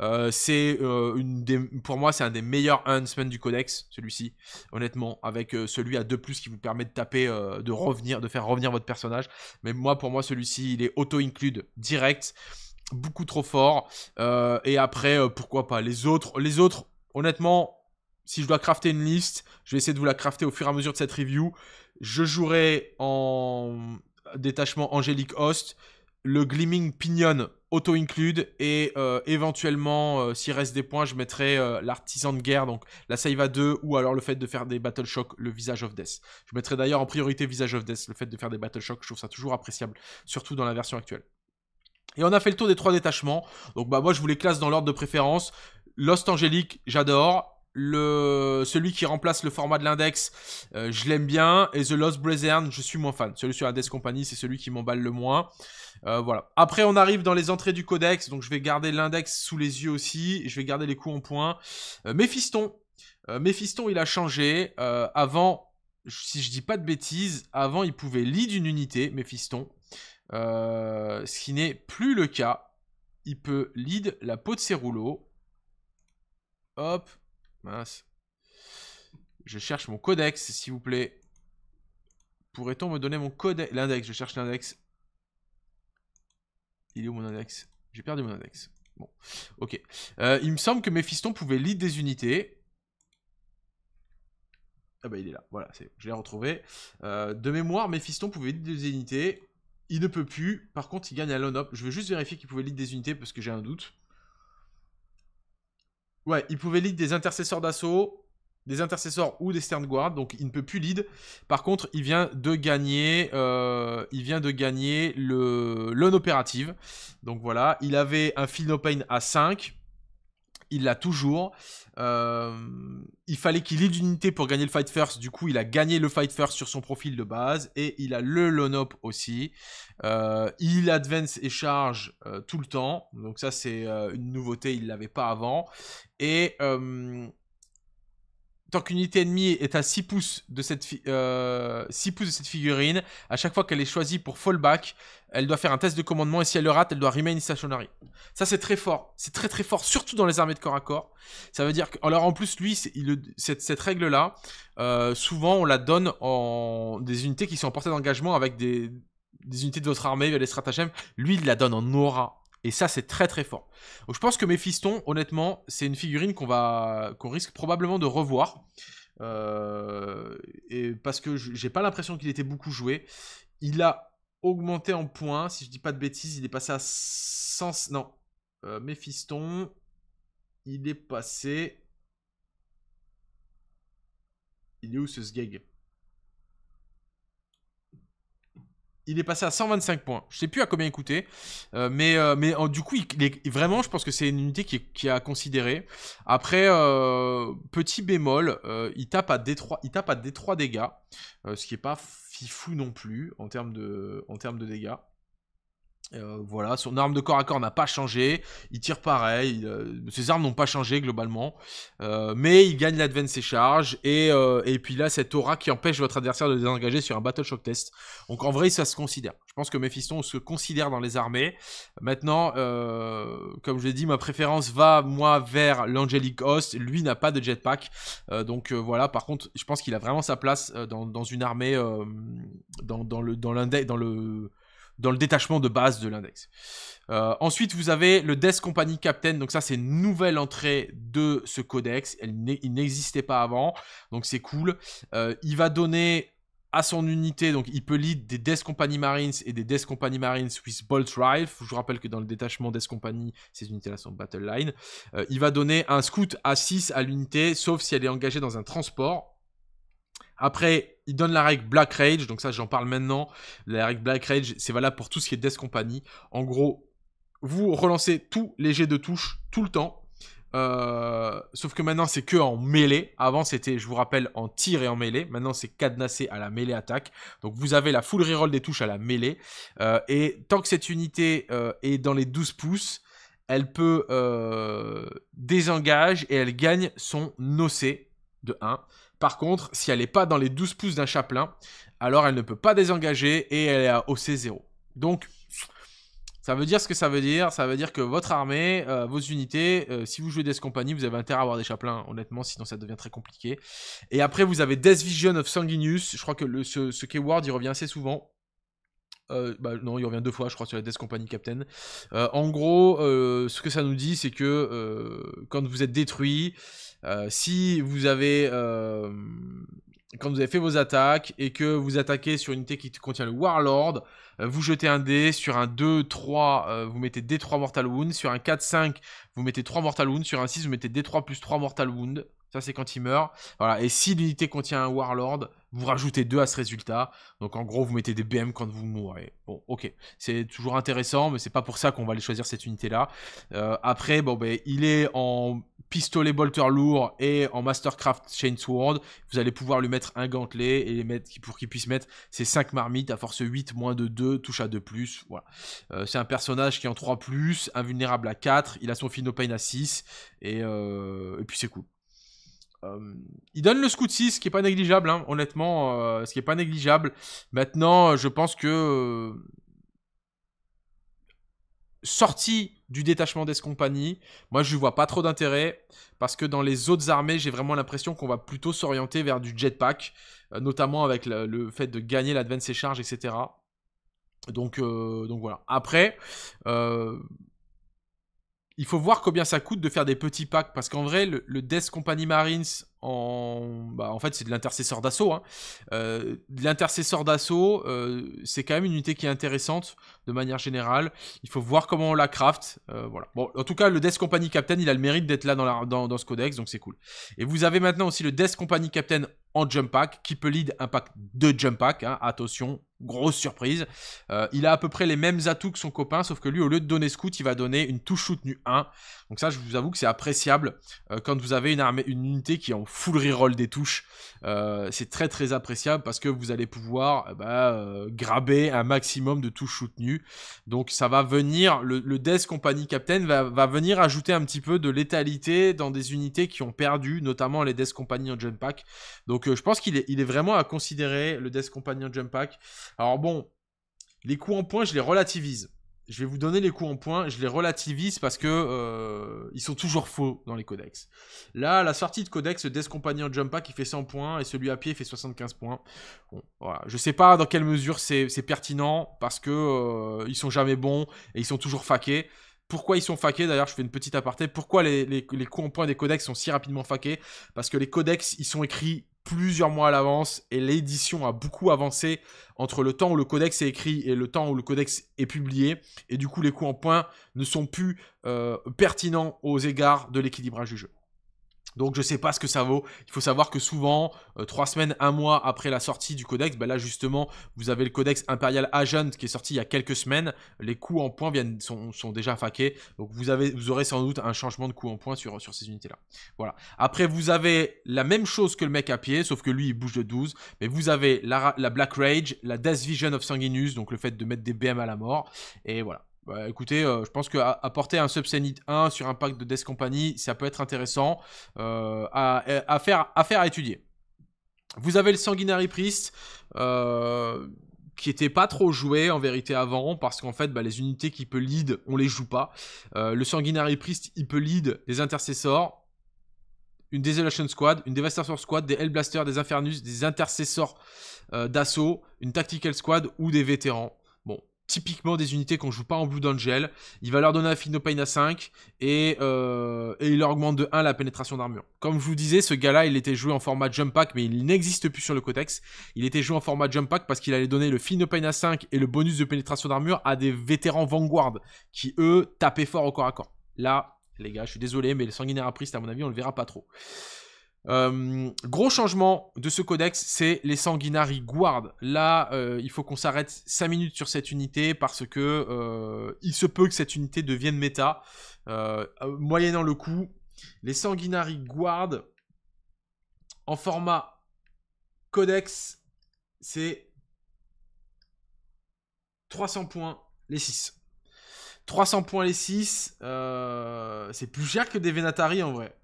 euh, c'est euh, une pour moi, c'est un des meilleurs enhancements du codex, celui-ci, honnêtement, avec euh, celui à 2 plus qui vous permet de taper, de revenir, de faire revenir votre personnage. Mais moi, pour moi, celui-ci, il est auto-include direct, beaucoup trop fort. et après, pourquoi pas les autres Les autres, honnêtement, si je dois crafter une liste, je vais essayer de vous la crafter au fur et à mesure de cette review. Je jouerai en détachement Angélique Host, le Gleaming Pinion auto-include et euh, éventuellement, euh, s'il reste des points, je mettrai euh, l'artisan de guerre, donc la Saiva 2 ou alors le fait de faire des Battle Shock, le Visage of Death. Je mettrai d'ailleurs en priorité Visage of Death, le fait de faire des Battle Shock, je trouve ça toujours appréciable, surtout dans la version actuelle. Et on a fait le tour des trois détachements, donc bah moi je vous les classe dans l'ordre de préférence. L'Host Angélique, j'adore. Le, celui qui remplace le format de l'index, euh, je l'aime bien. Et The Lost Brethren, je suis moins fan. Celui sur Death Company, c'est celui qui m'emballe le moins. Euh, voilà. Après, on arrive dans les entrées du codex. Donc, je vais garder l'index sous les yeux aussi. je vais garder les coups en point. Euh, Mephiston Mephiston il a changé. avant, si je dis pas de bêtises, avant, il pouvait lead une unité, Mephiston ce qui n'est plus le cas. Il peut lead la peau de ses rouleaux. Hop, je cherche mon codex, s'il vous plaît. Pourrait-on me donner mon codex L'index, je cherche l'index. Il est où mon index J'ai perdu mon index. Bon, ok. Euh, il me semble que Mephiston pouvait lead des unités. Ah bah il est là, voilà, c'est je l'ai retrouvé. Euh, de mémoire, Mephiston pouvait lead des unités. Il ne peut plus, par contre il gagne à l'onop, up Je veux juste vérifier qu'il pouvait lead des unités parce que j'ai un doute. Ouais, il pouvait lead des intercesseurs d'assaut, des intercesseurs ou des stern guard, donc il ne peut plus lead. Par contre, il vient de gagner, euh, il vient de gagner le non opérative. Donc voilà, il avait un field no pain à 5 il l'a toujours. Euh, il fallait qu'il ait d'unité pour gagner le fight first. Du coup, il a gagné le fight first sur son profil de base et il a le lone up aussi. Euh, il advance et charge euh, tout le temps. Donc ça, c'est une nouveauté. Il l'avait pas avant. Et tant qu'une unité ennemie est à 6 pouces de cette, euh, pouces de cette figurine, à chaque fois qu'elle est choisie pour fallback, elle doit faire un test de commandement et si elle le rate, elle doit remain stationary. Ça, c'est très fort. C'est très très fort, surtout dans les armées de corps à corps. Ça veut dire que... Alors en plus, lui, cette, règle-là, euh, souvent on la donne en des unités qui sont en portée d'engagement avec des, des unités de votre armée via les stratagèmes. Lui, il la donne en aura. Et ça, c'est très très fort. Donc, je pense que Mephiston, honnêtement, c'est une figurine qu'on va, qu'on risque probablement de revoir. Euh, parce que j'ai pas l'impression qu'il était beaucoup joué. Il a augmenté en points, si je dis pas de bêtises, il est passé à 100. Non, euh, Mephiston, il est passé. Il est où ce sgeg il est passé à 125 points. Je sais plus à combien il coûtait, euh, mais, euh, mais du coup, il, est vraiment, je pense que c'est une unité qui, qui a considéré. Après, euh, petit bémol, il tape à D3, il tape à D3 dégâts, ce qui est pas fifou non plus en termes de, en termes de dégâts. Euh, voilà, son arme de corps à corps n'a pas changé, il tire pareil, euh, ses armes n'ont pas changé globalement, euh, mais il gagne l'advance ses charges, et, et puis là, cette aura qui empêche votre adversaire de désengager sur un Battle Shock test. Donc en vrai, ça se considère. Je pense que Mephiston se considère dans les armées. Maintenant, comme je l'ai dit, ma préférence va, moi, vers l'Angelic Host, lui n'a pas de jetpack, donc voilà, par contre, je pense qu'il a vraiment sa place dans, dans une armée, dans, dans le... Dans, dans le dans le détachement de base de l'index. Euh, ensuite, vous avez le Death Company Captain. Donc ça, c'est une nouvelle entrée de ce codex. Elle il n'existait pas avant, donc c'est cool. Euh, il va donner à son unité, donc il peut lead des Death Company Marines et des Death Company Marines with Bolt Rifle. Je vous rappelle que dans le détachement Death Company, ces unités-là sont Battle Line. Euh, il va donner un scout à 6 à l'unité, sauf si elle est engagée dans un transport après, il donne la règle Black Rage, donc ça j'en parle maintenant. La règle Black Rage, c'est valable pour tout ce qui est Death Company. En gros, vous relancez tous les jets de touche tout le temps. Euh, sauf que maintenant c'est que en mêlée. Avant c'était, je vous rappelle, en tir et en mêlée. Maintenant c'est cadenassé à la mêlée attaque. Donc vous avez la full reroll des touches à la mêlée. Euh, et tant que cette unité euh, est dans les 12 pouces, elle peut désengager et elle gagne son OC de 1. Par contre, si elle n'est pas dans les 12 pouces d'un chaplain, alors elle ne peut pas désengager et elle est à OC0. Donc, ça veut dire ce que ça veut dire. Ça veut dire que votre armée, euh, vos unités, euh, si vous jouez Death Company, vous avez intérêt à avoir des chaplains, honnêtement, sinon ça devient très compliqué. Et après, vous avez Death Vision of Sanguinius. Je crois que ce, keyword, il revient assez souvent. Euh, bah non, il revient deux fois, je crois, sur la Death Company Captain. en gros, ce que ça nous dit, c'est que quand vous êtes détruit, euh, si vous avez euh, quand vous avez fait vos attaques et que vous attaquez sur une unité qui contient le Warlord, euh, vous jetez un dé, sur un 2-3, vous mettez D3 Mortal Wound, sur un 4-5, vous mettez 3 Mortal Wound, sur un 6, vous mettez D3 plus 3 Mortal Wound, ça c'est quand il meurt. Voilà, et si l'unité contient un Warlord, vous rajoutez 2 à ce résultat, donc en gros vous mettez des BM quand vous mourrez. Bon, ok, c'est toujours intéressant, mais c'est pas pour ça qu'on va aller choisir cette unité-là. après, bon ben, il est en pistolet bolter lourd et en Mastercraft Chainsword, vous allez pouvoir lui mettre un gantelet et les mettre, pour qu'il puisse mettre ses 5 marmites à force 8, moins de 2, touche à 2 plus. Voilà. Euh, c'est un personnage qui est en 3 plus, invulnérable à 4, il a son Finopane à 6, euh, et, puis c'est cool. Euh, il donne le scout 6, ce qui n'est pas négligeable, hein, honnêtement, ce qui n'est pas négligeable. Maintenant, je pense que sorti du détachement des compagnies. Moi, je vois pas trop d'intérêt parce que dans les autres armées, j'ai vraiment l'impression qu'on va plutôt s'orienter vers du jetpack, euh, notamment avec le, fait de gagner l'advance et charge, etc. Donc, euh, donc voilà. Après, euh, il faut voir combien ça coûte de faire des petits packs, parce qu'en vrai, le, Death Company Marines, en, bah, en fait, c'est de l'intercesseur d'assaut. Hein. Euh, l'intercesseur d'assaut, euh, c'est quand même une unité qui est intéressante, de manière générale. Il faut voir comment on la craft. Euh, voilà. Bon, en tout cas, le Death Company Captain, il a le mérite d'être là dans, dans, ce codex, donc c'est cool. Et vous avez maintenant aussi le Death Company Captain en jump pack, qui peut lead un pack de jump pack, hein, attention, Grosse surprise. Euh, il a à peu près les mêmes atouts que son copain, sauf que lui, au lieu de donner scout, il va donner une touche soutenue 1. Donc ça, je vous avoue que c'est appréciable euh, quand vous avez une, armée, une unité qui est en full reroll des touches. Euh, c'est très très appréciable parce que vous allez pouvoir euh, bah, graber un maximum de touches soutenues. Donc ça va venir, le, Death Company Captain va, venir ajouter un petit peu de létalité dans des unités qui ont perdu, notamment les Death Company en Jump Pack. Donc je pense qu'il est, il est vraiment à considérer, le Death Company en Jump Pack. Alors bon, les coups en point, je les relativise je vais vous donner les coups en points, je les relativise parce que euh, ils sont toujours faux dans les codex. Là, la sortie de codex, Death Companion Jump Pack, il fait 100 points et celui à pied, fait 75 points. Bon, ne Je sais pas dans quelle mesure c'est pertinent parce que euh, ils sont jamais bons et ils sont toujours faqués. Pourquoi ils sont faqués D'ailleurs, je fais une petite aparté. Pourquoi les, coups en point des codex sont si rapidement faqués Parce que les codex, ils sont écrits plusieurs mois à l'avance et l'édition a beaucoup avancé entre le temps où le codex est écrit et le temps où le codex est publié. Et du coup, les coups en point ne sont plus euh, pertinents aux égards de l'équilibrage du jeu. Donc je sais pas ce que ça vaut. Il faut savoir que souvent, euh, trois semaines, un mois après la sortie du codex, bah là justement, vous avez le codex Imperial Agent qui est sorti il y a quelques semaines. Les coups en points viennent, sont, sont déjà faqués. Donc vous, avez, vous aurez sans doute un changement de coups en points sur, sur ces unités-là. Voilà. Après, vous avez la même chose que le mec à pied, sauf que lui, il bouge de 12. Mais vous avez la, la Black Rage, la Death Vision of Sanguinus, donc le fait de mettre des BM à la mort. Et voilà. Bah, écoutez, euh, je pense qu'apporter un Subsanit 1 sur un pack de Death Company, ça peut être intéressant euh, à, faire, à, étudier. Vous avez le Sanguinary Priest. Euh, qui était pas trop joué en vérité avant parce qu'en fait bah, les unités qui peut lead on les joue pas le sanguinary priest il peut lead des intercessors une Desolation Squad, une Devastator Squad, des Hellblasters, des Infernus, des Intercessors d'assaut, une Tactical Squad ou des vétérans typiquement des unités qu'on joue pas en Blue d'angel, Il va leur donner un Fino à 5 euh, et, il leur augmente de 1 la pénétration d'armure. Comme je vous disais, ce gars-là, il était joué en format Jump Pack, mais il n'existe plus sur le Codex. Il était joué en format Jump Pack parce qu'il allait donner le Fino à 5 et le bonus de pénétration d'armure à des vétérans Vanguard qui, eux, tapaient fort au corps à corps. Là, les gars, je suis désolé, mais le sanguinaire à c'est à mon avis, on le verra pas trop. Euh, gros changement de ce codex, c'est les sanguinari guard. Là, euh, il faut qu'on s'arrête 5 minutes sur cette unité parce que euh, il se peut que cette unité devienne méta. moyennant le coup, les sanguinari guard en format codex, c'est 300 points les 6. 300 points les 6, c'est plus cher que des Venatari en vrai.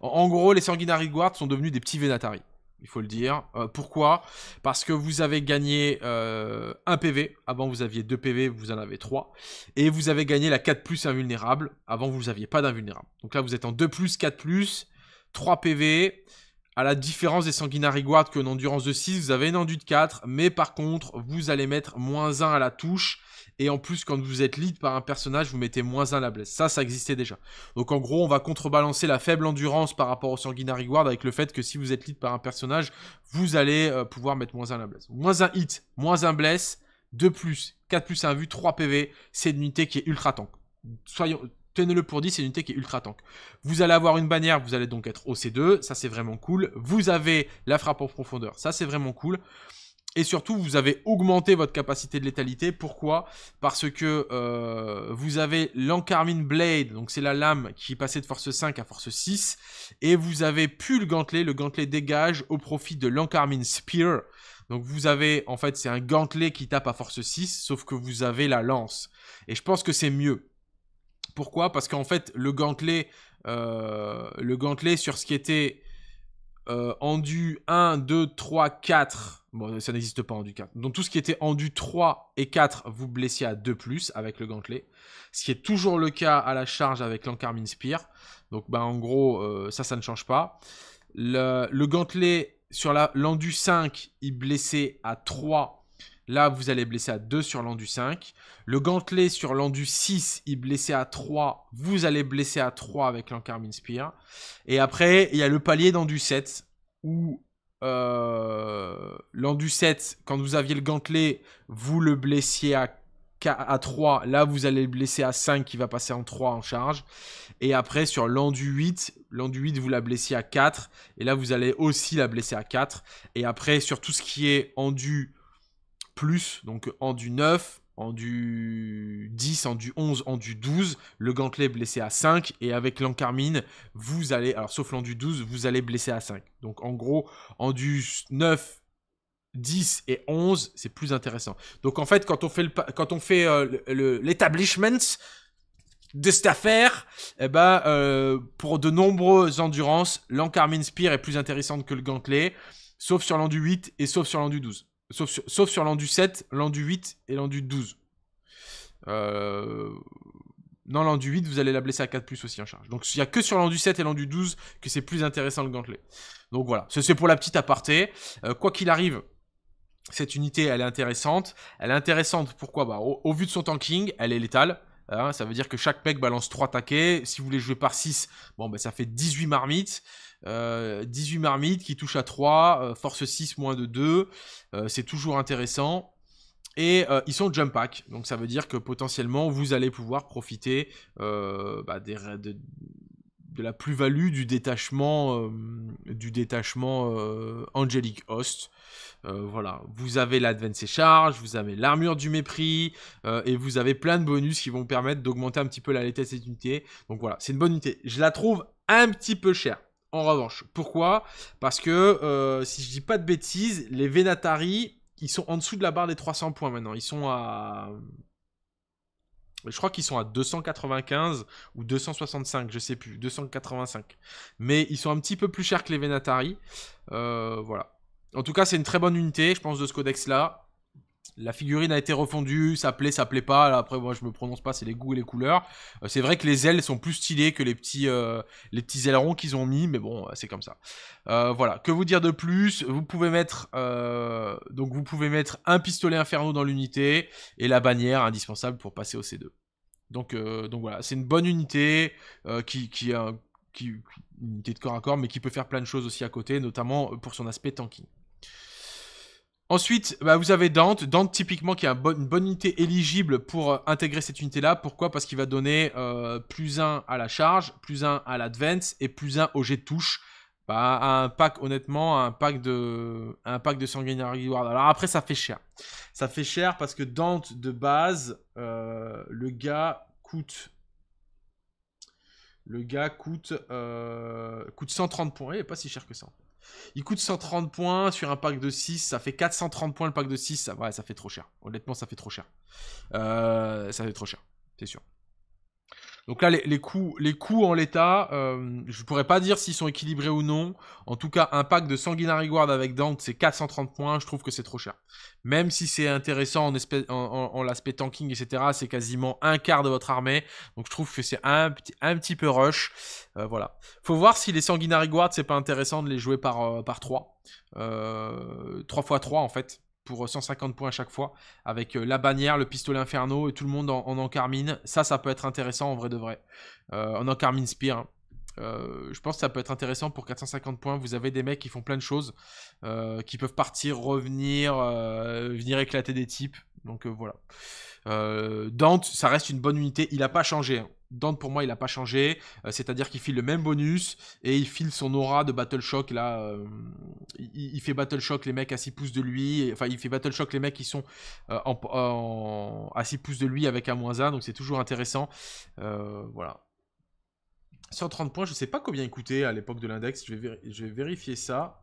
En, gros, les Sanguinary Guard sont devenus des petits Vénatari. Il faut le dire. Euh, pourquoi Parce que vous avez gagné 1 euh, PV. Avant, vous aviez 2 PV, vous en avez 3. Et vous avez gagné la 4 invulnérable. Avant, vous n'aviez pas d'invulnérable. Donc là, vous êtes en 2 4 3 PV. À la différence des Sanguinary Guard une endurance de 6, vous avez une endurance de 4, mais par contre, vous allez mettre moins 1 à la touche et en plus, quand vous êtes lead par un personnage, vous mettez moins 1 la blesse. Ça, ça existait déjà. Donc en gros, on va contrebalancer la faible endurance par rapport au Sanguinary Guard avec le fait que si vous êtes lead par un personnage, vous allez euh, pouvoir mettre moins 1 la blesse. Moins 1 hit, moins 1 blesse, 2 plus, 4 plus 1 vu, 3 PV. C'est une unité qui est ultra tank. Soyons, tenez-le pour dit, c'est une unité qui est ultra tank. Vous allez avoir une bannière, vous allez donc être OC2, ça c'est vraiment cool. Vous avez la frappe en profondeur, ça c'est vraiment cool. Et surtout, vous avez augmenté votre capacité de létalité. Pourquoi Parce que euh, vous avez l'Encarmine Blade, donc c'est la lame qui passait de force 5 à force 6. Et vous avez pu le gantelet, le gantelet dégage au profit de l'Encarmine Spear. Donc vous avez, en fait, c'est un gantelet qui tape à force 6, sauf que vous avez la lance. Et je pense que c'est mieux. Pourquoi Parce qu'en fait, le gantelet, euh, le gantelet sur ce qui était euh, endu 1, 2, 3, 4. Bon, ça n'existe pas endu 4. Donc tout ce qui était endu 3 et 4, vous blessiez à 2 plus avec le gantelet. Ce qui est toujours le cas à la charge avec l'encarmine spear. Donc ben en gros, euh, ça, ça ne change pas. Le, le gantelet sur l'endu 5, il blessait à 3 Là, vous allez blesser à 2 sur l'endu 5. Le gantelet sur l'endu 6, il blessait à 3. Vous allez blesser à 3 avec l'encarmine spear. Et après, il y a le palier d'endu 7 où euh, 7, quand vous aviez le gantelet, vous le blessiez à, à 3. Là, vous allez le blesser à 5 qui va passer en 3 en charge. Et après, sur l'endu 8, l'endu 8, vous la blessiez à 4. Et là, vous allez aussi la blesser à 4. Et après, sur tout ce qui est endu plus, donc en du 9, en du 10, en du 11, en du 12, le gantelet blessé à 5, et avec l'encarmine, vous allez, alors sauf l'en du 12, vous allez blesser à 5. Donc en gros, en du 9, 10 et 11, c'est plus intéressant. Donc en fait, quand on fait euh, l'établissement de cette affaire, et eh ben, euh, pour de nombreuses endurances, l'encarmine spear est plus intéressante que le gantelet, sauf sur l'en du 8 et sauf sur l'en du 12. Sauf sur, sauf l'an 7, l'an 8 et l'an 12. Euh... Non, l'an 8, vous allez la blesser à 4 plus aussi en charge. Donc il n'y a que sur l'endu 7 et l'endu 12 que c'est plus intéressant le gantelet. Donc voilà, ce c'est pour la petite aparté. Euh, quoi qu'il arrive, cette unité, elle est intéressante. Elle est intéressante, pourquoi bah, au, vu de son tanking, elle est létale. Hein. ça veut dire que chaque mec balance 3 taquets. Si vous voulez jouer par 6, bon, bah, ça fait 18 marmites. 18 euh, marmites qui touche à 3, euh, force 6 moins de 2, euh, c'est toujours intéressant. Et ils sont jump pack, donc ça veut dire que potentiellement vous allez pouvoir profiter bah, de, la plus-value du détachement, du détachement Angelic Host. voilà, vous avez l'Advance Charge, vous avez l'armure du mépris, et vous avez plein de bonus qui vont permettre d'augmenter un petit peu la létalité de cette Donc voilà, c'est une bonne unité. Je la trouve un petit peu chère en revanche. Pourquoi Parce que, euh, si je dis pas de bêtises, les Venatari, ils sont en dessous de la barre des 300 points maintenant. Ils sont à... Je crois qu'ils sont à 295 ou 265, je sais plus, 285. Mais ils sont un petit peu plus chers que les Venatari. Euh, voilà. En tout cas, c'est une très bonne unité, je pense, de ce codex-là la figurine a été refondue, ça plaît, ça plaît pas. Après, moi, je me prononce pas, c'est les goûts et les couleurs. Euh, c'est vrai que les ailes sont plus stylées que les petits, euh, les petits ailerons qu'ils ont mis, mais bon, euh, c'est comme ça. voilà. Que vous dire de plus Vous pouvez mettre, donc vous pouvez mettre un pistolet inferno dans l'unité et la bannière indispensable pour passer au C2. Donc, donc voilà, c'est une bonne unité qui, qui une unité de corps à corps, mais qui peut faire plein de choses aussi à côté, notamment pour son aspect tanking. Ensuite, bah, vous avez Dante. Dante, typiquement, qui est une bonne unité éligible pour euh, intégrer cette unité-là. Pourquoi Parce qu'il va donner euh, plus 1 à la charge, plus 1 à l'advance et plus 1 au jet de touche. Bah, un pack, honnêtement, un pack de, un pack de Sanguinary Alors après, ça fait cher. Ça fait cher parce que Dante, de base, euh, le gars coûte... Le gars coûte, coûte 130 points. Il n'est pas si cher que ça, il coûte 130 points sur un pack de 6, ça fait 430 points le pack de 6, ouais, ça fait trop cher. Honnêtement, ça fait trop cher. Euh, ça fait trop cher, c'est sûr. Donc là, les, coûts, les coûts en l'état, euh, je ne pourrais pas dire s'ils sont équilibrés ou non. En tout cas, un pack de Sanguinary Guard avec Dante, c'est 430 points. Je trouve que c'est trop cher. Même si c'est intéressant en, en, l'aspect tanking, etc., c'est quasiment un quart de votre armée. Donc je trouve que c'est un, un petit peu rush. Euh, voilà. Faut voir si les Sanguinary Guard, c'est pas intéressant de les jouer par, euh, par 3. 3 x 3 en fait pour 150 euh, points à chaque fois, avec euh, la bannière, le pistolet inferno et tout le monde en, encarmine. Ça, ça peut être intéressant en vrai de vrai. Euh, en encarmine spire. Hein. je pense que ça peut être intéressant pour 450 points. Vous avez des mecs qui font plein de choses, qui peuvent partir, revenir, venir éclater des types. Donc euh, voilà. Euh, Dante, ça reste une bonne unité. Il n'a pas changé. Hein. Dante, pour moi, il n'a pas changé. Euh, c'est-à-dire qu'il file le même bonus et il file son aura de Battle Shock. Là, il, fait Battle Shock les mecs à 6 pouces de lui. Enfin, il fait Battle Shock les mecs qui sont à 6 pouces de lui avec un moins 1. Donc c'est toujours intéressant. voilà. 130 points, je ne sais pas combien il coûtait à l'époque de l'index. Je, je vais vérifier ça.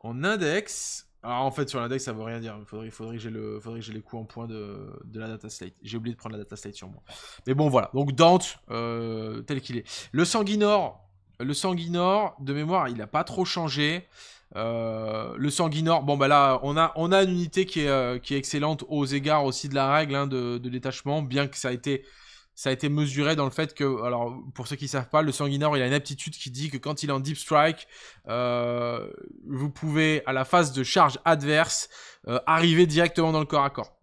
En index, alors en fait, sur l'index, ça veut rien dire. Il faudrait, que j'ai les coups en point de, la data slate. J'ai oublié de prendre la data slate sur moi. Mais bon, voilà. Donc Dante, euh, tel qu'il est. Le sanguinor, le sanguinor, de mémoire, il n'a pas trop changé. Euh, le sanguinor, bon bah là, on a, une unité euh, qui est, excellente aux égards aussi de la règle hein, de, de, détachement, bien que ça a été ça a été mesuré dans le fait que, alors pour ceux qui ne savent pas, le sanguinaire, il a une aptitude qui dit que quand il est en deep strike, euh, vous pouvez à la phase de charge adverse euh, arriver directement dans le corps à corps.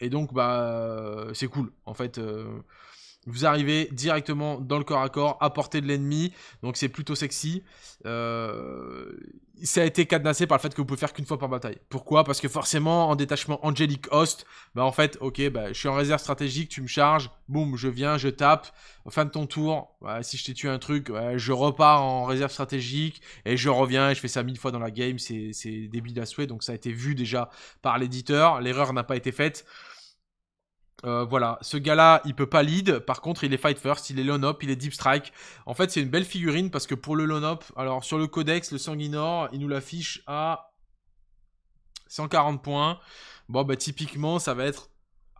Et donc bah euh, c'est cool en fait. Vous arrivez directement dans le corps à corps, à portée de l'ennemi, donc c'est plutôt sexy. Euh, ça a été cadenassé par le fait que vous pouvez faire qu'une fois par bataille. Pourquoi Parce que forcément, en détachement Angelic Host, bah en fait, ok, bah, je suis en réserve stratégique, tu me charges, boum, je viens, je tape, fin de ton tour, si je t'ai tué un truc, je repars en réserve stratégique, et je reviens, et je fais ça mille fois dans la game, c'est débile à souhait, donc ça a été vu déjà par l'éditeur, l'erreur n'a pas été faite. Euh, voilà, ce gars-là, il peut pas lead. Par contre, il est fight first, il est lone up, il est deep strike. En fait, c'est une belle figurine parce que pour le lone up, alors sur le codex, le sanguinor, il nous l'affiche à 140 points. Bon, bah typiquement, ça va être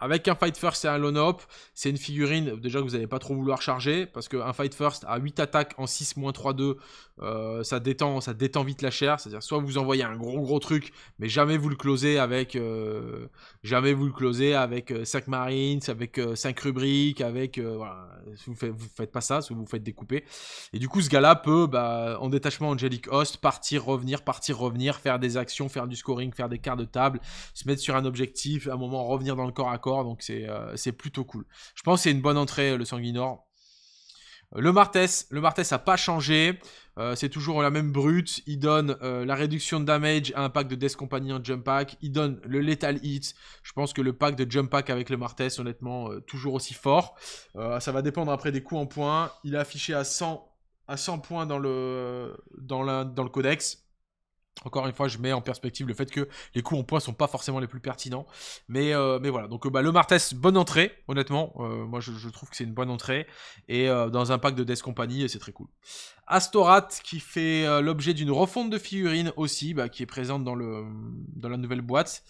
avec un Fight First et un Lone Hop, c'est une figurine déjà que vous n'allez pas trop vouloir charger parce qu'un Fight First à 8 attaques en 6-3-2, euh, ça, détend, ça détend vite la chair. C'est-à-dire soit vous envoyez un gros gros truc, mais jamais vous le closez avec, euh, jamais vous le closez avec 5 euh, Marines, avec 5 rubriques, avec... vous faites, faites pas ça, vous vous faites découper. Et du coup, ce gars-là peut, bah, en détachement Angelic Host, partir, revenir, partir, revenir, faire des actions, faire du scoring, faire des cartes de table, se mettre sur un objectif, à un moment revenir dans le corps à corps donc euh, c'est plutôt cool. Je pense que c'est une bonne entrée, euh, le Sanguinor. Euh, le Martès, le Martès n'a pas changé, c'est toujours la même brute, il donne la réduction de damage à un pack de Death Company en jump pack, il donne le Lethal Hit, je pense que le pack de jump pack avec le Martès, honnêtement, toujours aussi fort, ça va dépendre après des coups en points, il est affiché à 100, à 100 points dans le, dans dans le codex, encore une fois, je mets en perspective le fait que les coups en poids sont pas forcément les plus pertinents. Mais, euh, mais voilà, donc euh, bah, le Martès, bonne entrée, honnêtement. Euh, moi, je, trouve que c'est une bonne entrée. Et dans un pack de Death Company, c'est très cool. Astorat, qui fait l'objet d'une refonte de figurine aussi, bah, qui est présente dans, le, la nouvelle boîte.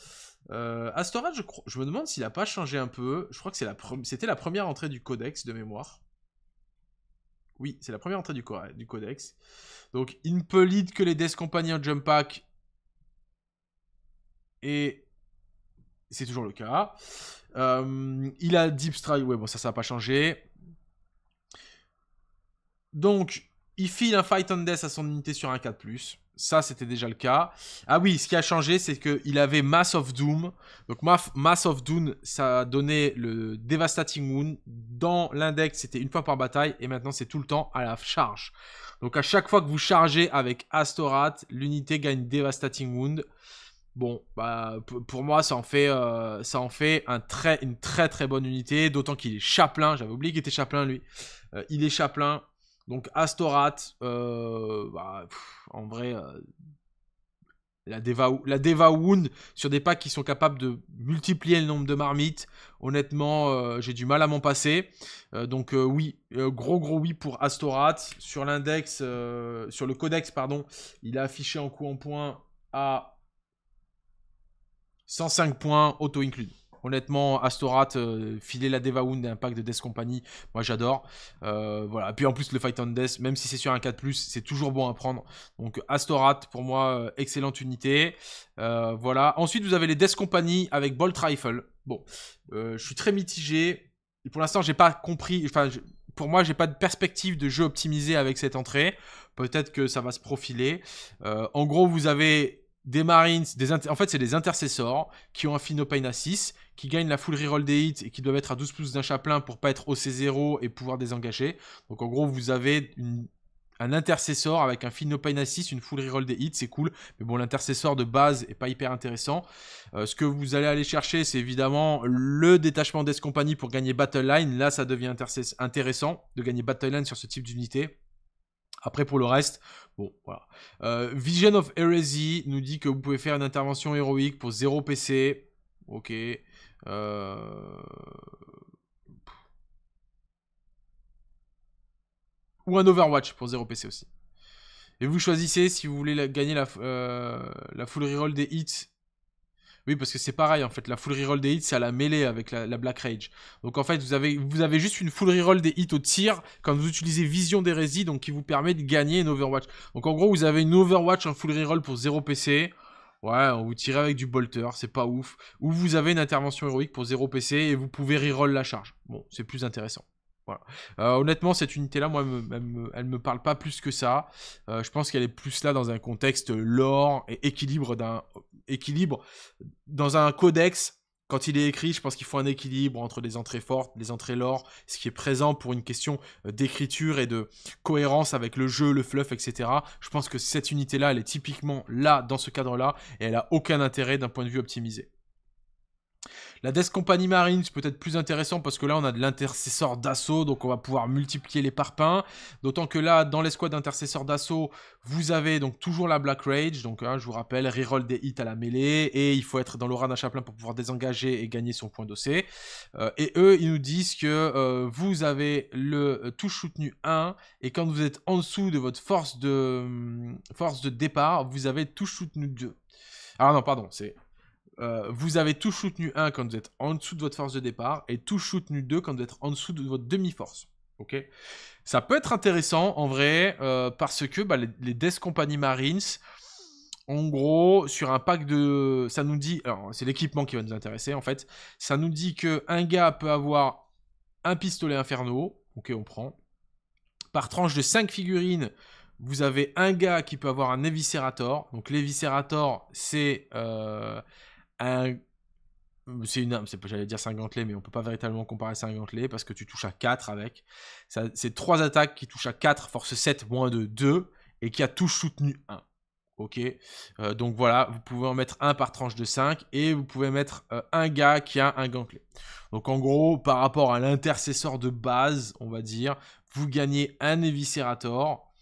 Astorat, je, je, me demande s'il n'a pas changé un peu. Je crois que la c'était la première entrée du codex de mémoire. Oui, c'est la première entrée du, codex. Donc, il ne peut lead que les Death Companions Jump Pack. Et c'est toujours le cas. Euh, il a Deep Strike. Ouais, bon, ça, ça n'a pas changé. Donc, il file un Fight on Death à son unité sur un 4+. Ça, c'était déjà le cas. Ah oui, ce qui a changé, c'est qu'il avait Mass of Doom. Donc Mass of Doom, ça donnait le Devastating Wound. Dans l'index, c'était une fois par bataille. Et maintenant, c'est tout le temps à la charge. Donc à chaque fois que vous chargez avec Astorat, l'unité gagne Devastating Wound. Bon, bah, pour moi, ça en fait, euh, ça en fait très, une très très bonne unité. D'autant qu'il est chaplain. J'avais oublié qu'il était chaplain, lui. Euh, il est chaplain. Donc Astorat, euh, bah, en vrai, euh, la, Deva, Wound sur des packs qui sont capables de multiplier le nombre de marmites, honnêtement, euh, j'ai du mal à m'en passer. donc oui, gros gros oui pour Astorat. Sur l'index, sur le codex, pardon, il a affiché en coup en point à 105 points auto inclus Honnêtement, Astorat, euh, filer la un pack de Death Company, moi j'adore. Euh, voilà. Puis en plus, le Fight on Death, même si c'est sur un 4, c'est toujours bon à prendre. Donc Astorat, pour moi, euh, excellente unité. voilà. Ensuite, vous avez les Death Company avec Bolt Rifle. Bon, je suis très mitigé. pour l'instant, j'ai pas compris. Enfin, pour moi, j'ai pas de perspective de jeu optimisé avec cette entrée. Peut-être que ça va se profiler. en gros, vous avez des Marines, des en fait, c'est des intercesseurs qui ont un Finopain à 6 qui gagne la full reroll des hits et qui doivent être à 12 pouces d'un chaplain pour pas être au c 0 et pouvoir désengager. Donc en gros, vous avez un intercesseur avec un fino pain une full reroll des hits, c'est cool. Mais bon, l'intercesseur de base est pas hyper intéressant. Euh, ce que vous allez aller chercher, c'est évidemment le détachement des compagnies pour gagner Battle Line. Là, ça devient intéressant de gagner Battle sur ce type d'unité. Après, pour le reste, bon, voilà. Euh, Vision of Heresy nous dit que vous pouvez faire une intervention héroïque pour 0 PC. Ok. Euh, ou un Overwatch pour 0 PC aussi. Et vous choisissez si vous voulez gagner euh, la, full reroll des hits. Oui, parce que c'est pareil en fait. La full reroll des hits, c'est à la mêlée avec la, Black Rage. Donc en fait, vous avez, vous avez juste une full reroll des hits au tir quand vous utilisez Vision d'hérésie, donc qui vous permet de gagner une Overwatch. Donc en gros, vous avez une Overwatch un full reroll pour 0 PC. Ouais, vous tire avec du bolter, c'est pas ouf. Ou vous avez une intervention héroïque pour 0 PC et vous pouvez reroll la charge. Bon, c'est plus intéressant. Voilà. Euh, honnêtement, cette unité-là, moi, elle ne me, parle pas plus que ça. Euh, je pense qu'elle est plus là dans un contexte lore et équilibre d'un équilibre dans un codex quand il est écrit, je pense qu'il faut un équilibre entre les entrées fortes, les entrées lore, ce qui est présent pour une question euh, d'écriture et de cohérence avec le jeu, le fluff, etc. Je pense que cette unité-là, elle est typiquement là, dans ce cadre-là, et elle n'a aucun intérêt d'un point de vue optimisé. La Death Company Marine, c'est peut-être plus intéressant parce que là, on a de l'intercesseur d'assaut, donc on va pouvoir multiplier les parpaings. D'autant que là, dans l'escouade d'intercesseur d'assaut, vous avez donc toujours la Black Rage. Donc, hein, je vous rappelle, reroll des hits à la mêlée et il faut être dans l'aura d'un chaplain pour pouvoir désengager et gagner son point d'OC. Euh, et eux, ils nous disent que euh, vous avez le euh, touche soutenu 1 et quand vous êtes en dessous de votre force de, hum, force de départ, vous avez touche soutenu 2. Ah non, pardon, c'est euh, vous avez tout soutenu 1 quand vous êtes en dessous de votre force de départ et tout soutenu 2 quand vous êtes en dessous de votre demi-force. Ok Ça peut être intéressant en vrai euh, parce que bah, les, Death Company Marines, en gros, sur un pack de. Ça nous dit. Alors, c'est l'équipement qui va nous intéresser en fait. Ça nous dit qu'un gars peut avoir un pistolet inferno. Ok, on prend. Par tranche de 5 figurines, vous avez un gars qui peut avoir un Eviscerator. Donc, l'Eviscerator, c'est. Euh, euh, c'est une arme, j'allais dire un gantelet, mais on peut pas véritablement comparer un gantelet parce que tu touches à 4 avec. C'est 3 attaques qui touchent à 4, force 7, moins de 2, et qui a touche soutenu 1. Ok euh, Donc voilà, vous pouvez en mettre un par tranche de 5, et vous pouvez mettre euh, un gars qui a un gantelet. Donc en gros, par rapport à l'intercesseur de base, on va dire, vous gagnez un éviscérator,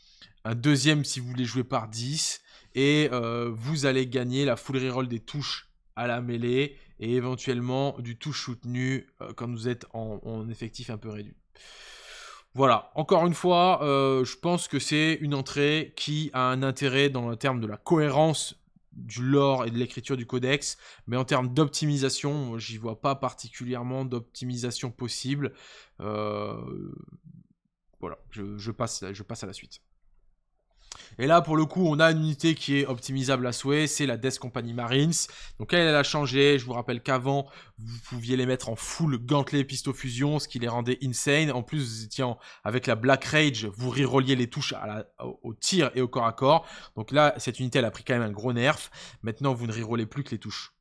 un deuxième si vous voulez jouer par 10, et vous allez gagner la full reroll des touches à la mêlée et éventuellement du tout soutenu euh, quand vous êtes en, effectif un peu réduit. Voilà, encore une fois, euh, je pense que c'est une entrée qui a un intérêt dans le terme de la cohérence du lore et de l'écriture du codex, mais en termes d'optimisation, j'y vois pas particulièrement d'optimisation possible. Euh, voilà, je, passe, je passe à la suite. Et là, pour le coup, on a une unité qui est optimisable à souhait, c'est la Death Company Marines. Donc elle, elle a changé. Je vous rappelle qu'avant, vous pouviez les mettre en full gantelet pisto fusion, ce qui les rendait insane. En plus, vous étiez avec la Black Rage, vous rerolliez les touches au, tir et au corps à corps. Donc là, cette unité, elle a pris quand même un gros nerf. Maintenant, vous ne rerollez plus que les touches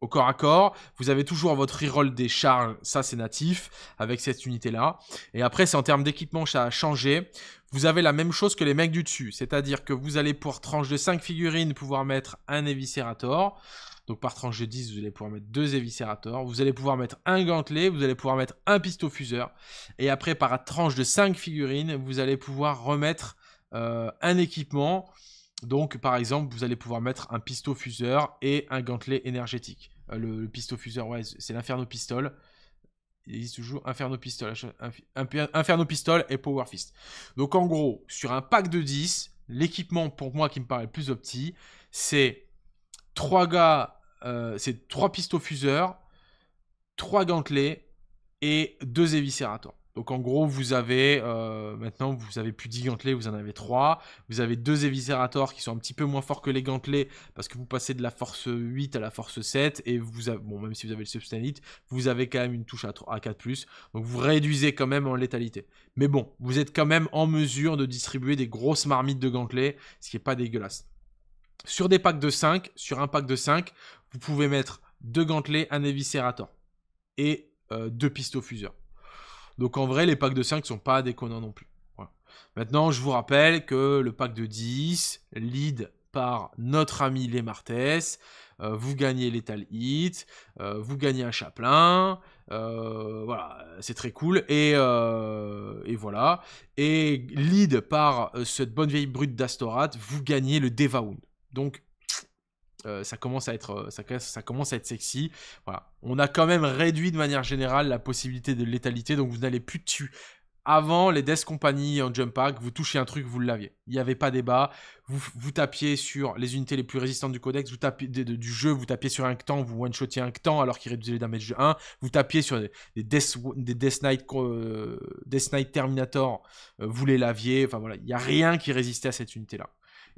au corps à corps. Vous avez toujours votre reroll des charges, ça c'est natif, avec cette unité-là. Et après, c'est en termes d'équipement ça a changé. Vous avez la même chose que les mecs du dessus, c'est-à-dire que vous allez pour tranche de 5 figurines pouvoir mettre un Eviscerator. Donc par tranche de 10, vous allez pouvoir mettre deux éviscérateurs. Vous allez pouvoir mettre un gantelet, vous allez pouvoir mettre un pisto-fuseur. Et après, par tranche de 5 figurines, vous allez pouvoir remettre euh, un équipement donc, par exemple, vous allez pouvoir mettre un pistot fuseur et un gantelet énergétique. Euh, le, le, fuseur, ouais, c'est l'Inferno Pistole. Il existe toujours Inferno Pistol, Inferno et Power Fist. Donc, en gros, sur un pack de 10, l'équipement pour moi qui me paraît le plus opti, c'est 3 gars, euh, c'est 3 pistots fuseurs, 3 gantelets et 2 éviscérateurs. Donc en gros, vous avez euh, maintenant, vous avez plus 10 gantelets, vous en avez 3. Vous avez deux éviscérators qui sont un petit peu moins forts que les gantelets parce que vous passez de la force 8 à la force 7 et vous avez, bon, même si vous avez le substanite, vous avez quand même une touche à, 3, à 4+. Donc vous réduisez quand même en létalité. Mais bon, vous êtes quand même en mesure de distribuer des grosses marmites de gantelets, ce qui n'est pas dégueulasse. Sur des packs de 5, sur un pack de 5, vous pouvez mettre deux gantelets, un éviscérator et euh, deux pistofuseurs. Donc en vrai, les packs de 5 sont pas déconnants non plus. Maintenant, je vous rappelle que le pack de 10, lead par notre ami les martès euh, vous gagnez l'Etal Hit, euh, vous gagnez un Chaplin, euh, voilà, c'est très cool, et, et, voilà. Et lead par cette bonne vieille brute d'Astorat, vous gagnez le Devaun. Donc euh, ça commence à être euh, ça, commence à être sexy. Voilà. On a quand même réduit de manière générale la possibilité de létalité, donc vous n'allez plus tuer. Avant les Death Company en Jump Pack, vous touchez un truc, vous le l'aviez. Il n'y avait pas débat. Vous, vous tapiez sur les unités les plus résistantes du codex, vous tapiez du jeu, vous tapiez sur un temps, vous one-shotiez un temps alors qu'il réduisait les damage de 1. Vous tapiez sur des, des, Death, euh, Knight, Terminator, vous les laviez. Enfin voilà, il n'y a rien qui résistait à cette unité-là.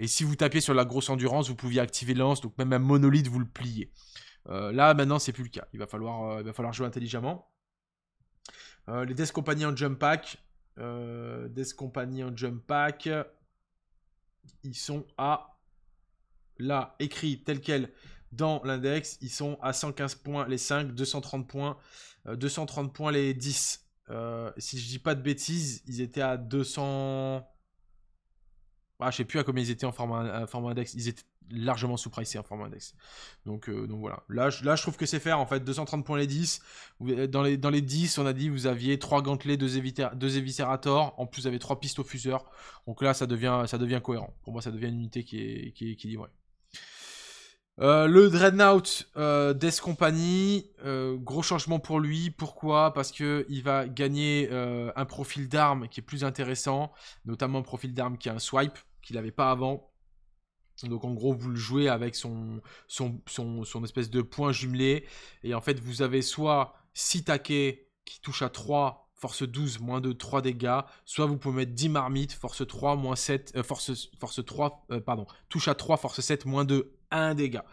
Et si vous tapiez sur la grosse endurance, vous pouviez activer lance, donc même un monolithe, vous le pliez. Euh, là, maintenant, c'est plus le cas. Il va falloir, euh, falloir jouer intelligemment. Euh, les Death Company en Jump Pack. Death Company en Jump Pack. Ils sont à. Là, écrit tel quel dans l'index. Ils sont à 115 points les 5, 230 points, 230 points les 10. si je dis pas de bêtises, ils étaient à 200. Ah, je sais plus à combien ils étaient en format, euh, index. Ils étaient largement sous-pricés en format index. Donc, euh, donc voilà. Là je, là, je trouve que c'est faire en fait. 230 points les 10. Euh, dans les, dans les 10, on a dit vous aviez 3 gantelets, 2, deux éviscérators. En plus, vous avez 3 pistes au fuseur. Donc là, ça devient, ça devient cohérent. Pour moi, ça devient une unité qui est, qui équilibrée. le Dreadnought Death Company, gros changement pour lui. Pourquoi Parce que il va gagner un profil d'arme qui est plus intéressant, notamment un profil d'arme qui a un swipe qu'il n'avait pas avant. Donc en gros, vous le jouez avec son, son, son, espèce de point jumelé. Et en fait, vous avez soit 6 taquets qui touchent à 3, force 12, moins 2, 3 dégâts. Soit vous pouvez mettre 10 marmites, force 3, moins 7, euh, force, force 3, euh, pardon, touche à 3, force 7, moins 2, un dégât.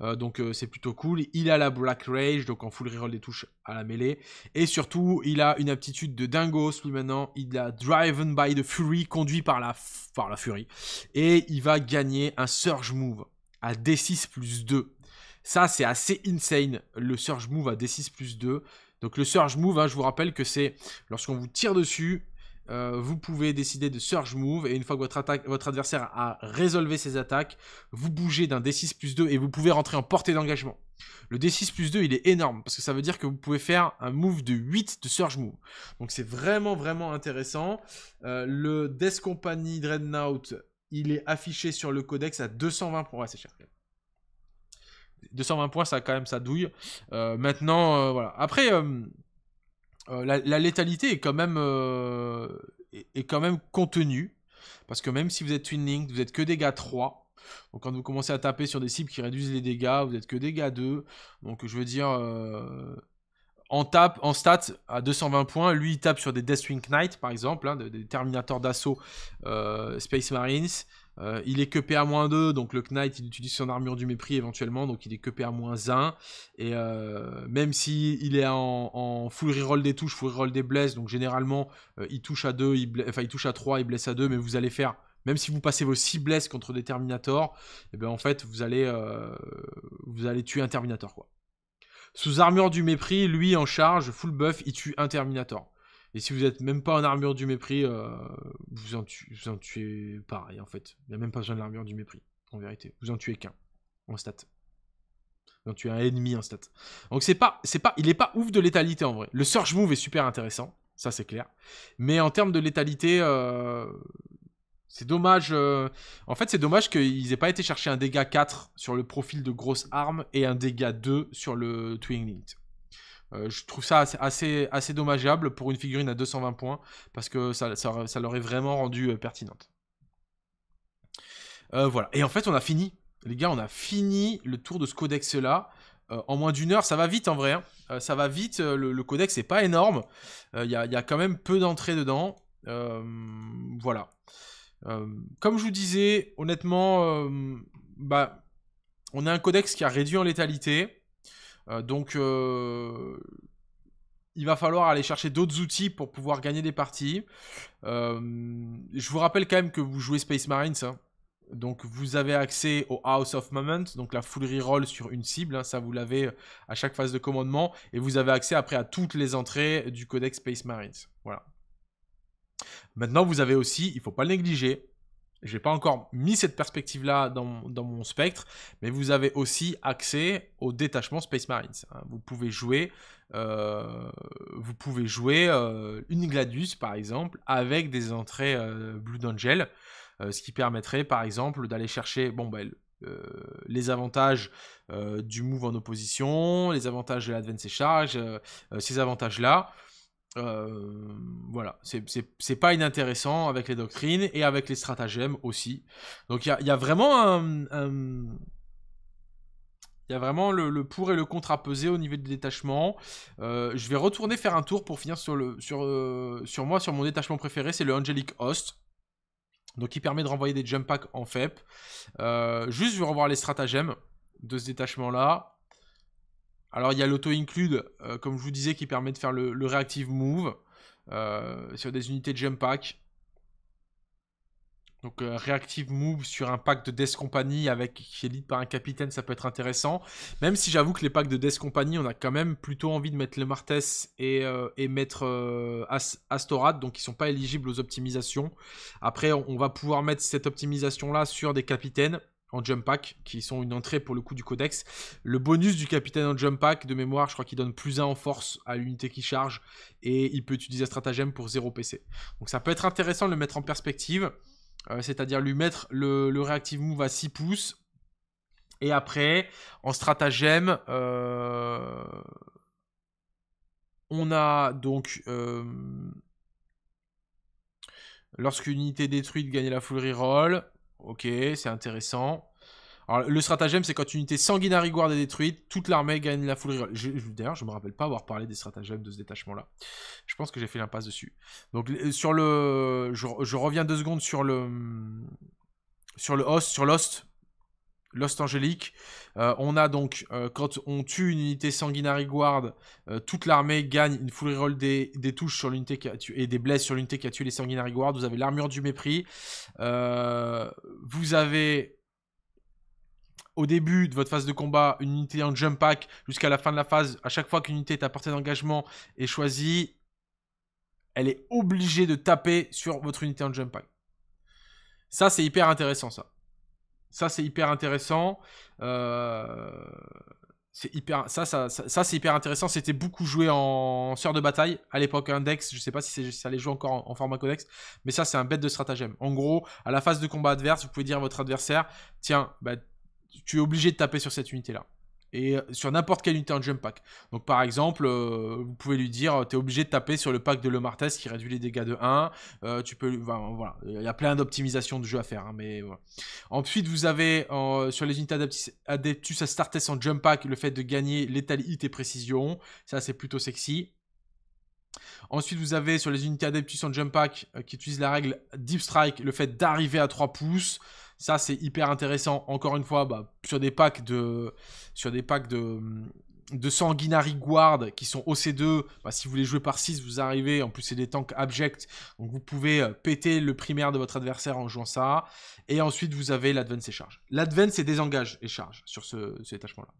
Euh, donc euh, c'est plutôt cool. Il a la Black Rage, donc en full reroll des touches à la mêlée. Et surtout, il a une aptitude de Dingo, lui maintenant. Il a Driven by the Fury, conduit par la, par la Fury. Et il va gagner un Surge Move à D6 plus 2. Ça, c'est assez insane, le Surge Move à D6 plus 2. Donc le Surge Move, hein, je vous rappelle que c'est lorsqu'on vous tire dessus, euh, vous pouvez décider de Surge Move, et une fois que votre, adversaire a résolvé ses attaques, vous bougez d'un D6 plus 2 et vous pouvez rentrer en portée d'engagement. Le D6 plus 2, il est énorme, parce que ça veut dire que vous pouvez faire un move de 8 de Surge Move. Donc c'est vraiment, vraiment intéressant. Euh, le Death Company Dreadnought, il est affiché sur le codex à 220 points. cher. 220 points, ça a quand même, sa douille. Euh, maintenant, voilà. Après euh, la, létalité est quand même euh, est, quand même contenue parce que même si vous êtes Link, vous êtes que dégâts 3. Donc quand vous commencez à taper sur des cibles qui réduisent les dégâts, vous n'êtes que dégâts 2. Donc je veux dire euh, en tape en stats à 220 points, lui il tape sur des Deathwing Knight par exemple, hein, des, des Terminators d'assaut Space Marines, euh, il est que PA-2, donc le Knight, il utilise son armure du mépris éventuellement, donc il est que moins 1 Et euh, même s'il il est en, full reroll des touches, full reroll des blesses, donc généralement, euh, il touche à 2, il, il touche à 3, il blesse à 2, mais vous allez faire... Même si vous passez vos 6 blesses contre des Terminators, et eh bien en fait, vous allez, vous allez tuer un Terminator, quoi. Sous armure du mépris, lui en charge, full buff, il tue un Terminator. Et si vous n'êtes même pas en armure du mépris, euh, vous, en tuez, pareil en fait. Il n'y a même pas besoin de l'armure du mépris, en vérité. Vous en tuez qu'un, en stat. Vous en tuez un ennemi en stat. Donc c'est pas, c'est pas, il n'est pas ouf de létalité en vrai. Le Surge move est super intéressant, ça c'est clair. Mais en termes de létalité, euh, c'est dommage. Euh, en fait, c'est dommage qu'ils aient pas été chercher un dégât 4 sur le profil de grosse arme et un dégât 2 sur le Twin Link. Euh, je trouve ça assez, dommageable pour une figurine à 220 points, parce que ça, ça, ça l'aurait vraiment rendu euh, pertinente. Euh, voilà. Et en fait, on a fini. Les gars, on a fini le tour de ce codex-là. en moins d'une heure, ça va vite en vrai. Hein. ça va vite. Le, codex n'est pas énorme. Il y, a, quand même peu d'entrées dedans. voilà. comme je vous disais, honnêtement, bah, on a un codex qui a réduit en létalité. Euh, donc euh, il va falloir aller chercher d'autres outils pour pouvoir gagner des parties. Euh, je vous rappelle quand même que vous jouez Space Marines. Hein. Donc vous avez accès au House of Moment, donc la full reroll sur une cible, hein. ça vous l'avez à chaque phase de commandement, et vous avez accès après à toutes les entrées du codex Space Marines. Voilà. Maintenant vous avez aussi, il ne faut pas le négliger, je n'ai pas encore mis cette perspective-là dans, mon spectre, mais vous avez aussi accès au détachement Space Marines. Hein. Vous pouvez jouer, euh, vous pouvez jouer euh, une Gladius par exemple avec des entrées euh, Blue Angel, ce qui permettrait par exemple d'aller chercher, bah, les avantages du move en opposition, les avantages de l'advance et charge, ces avantages-là. Euh, voilà, c'est pas inintéressant avec les doctrines et avec les stratagèmes aussi. Donc il y a, vraiment il y vraiment le, pour et le contre à peser au niveau du détachement. Euh, je vais retourner faire un tour pour finir sur, le, sur, euh, sur moi, sur mon détachement préféré, c'est le Angelic Host. Donc il permet de renvoyer des jump packs en FEP. juste, je vais revoir les stratagèmes de ce détachement-là. Alors il y a l'auto-include, euh, comme je vous disais, qui permet de faire le, reactive move euh, sur des unités de gem pack. Donc euh, reactive move sur un pack de Death Company avec qui est lead par un capitaine, ça peut être intéressant. Même si j'avoue que les packs de Death Company, on a quand même plutôt envie de mettre le Martes et, mettre As donc ils sont pas éligibles aux optimisations. Après, on va pouvoir mettre cette optimisation là sur des capitaines en jump pack, qui sont une entrée pour le coup du codex. Le bonus du capitaine en jump pack, de mémoire, je crois qu'il donne plus 1 en force à l'unité qui charge, et il peut utiliser un stratagème pour 0 PC. Donc ça peut être intéressant de le mettre en perspective, euh, c'est-à-dire lui mettre le, le, reactive move à 6 pouces, et après, en stratagème, euh, on a donc... Euh, lorsqu'une unité détruite, gagne la full reroll. Ok, c'est intéressant. Alors, le stratagème, c'est quand une unité sanguinaire guard est détruite, toute l'armée gagne la foule D'ailleurs, je me rappelle pas avoir parlé des stratagèmes de ce détachement-là. Je pense que j'ai fait l'impasse dessus. Donc, euh, sur le... Je, je, reviens deux secondes sur le... Sur le host, sur l'host, Lost Angelic. Euh, on a donc, euh, quand on tue une unité sanguinary guard, euh, toute l'armée gagne une full reroll des, des touches sur l'unité et des blesses sur l'unité qui a tué les sanguinary guard. Vous avez l'armure du mépris. vous avez au début de votre phase de combat une unité en jump pack jusqu'à la fin de la phase. À chaque fois qu'une unité est à portée d'engagement et choisie, elle est obligée de taper sur votre unité en jump pack. Ça, c'est hyper intéressant, ça. Ça, c'est hyper intéressant. Euh, c'est hyper, ça, ça, c'est hyper intéressant. C'était beaucoup joué en sœur de bataille à l'époque index. Hein, Je sais pas si ça les joue encore en, format codex, mais ça, c'est un bête de stratagème. En gros, à la phase de combat adverse, vous pouvez dire à votre adversaire, tiens, bah, tu es obligé de taper sur cette unité-là et euh, sur n'importe quelle unité en jump pack. Donc par exemple, euh, vous pouvez lui dire, euh, tu es obligé de taper sur le pack de Lemartes qui réduit les dégâts de 1. tu peux, il y a plein d'optimisations de jeu à faire, hein, mais Ensuite, vous avez sur les unités Adeptus à startest en jump pack le fait de gagner l'étal et précision. Ça, c'est plutôt sexy. Ensuite, vous avez sur les unités Adeptus en jump pack qui utilisent la règle Deep Strike le fait d'arriver à 3 pouces. Ça, c'est hyper intéressant. Encore une fois, bah, sur des packs de, sur des packs de, de Sanguinary Guard qui sont OC2. Bah, si vous les jouez par 6, vous arrivez. En plus, c'est des tanks abjects. Donc, vous pouvez euh, péter le primaire de votre adversaire en jouant ça. Et ensuite, vous avez l'advance et charge. L'advance et désengage et charge sur ce, détachement-là.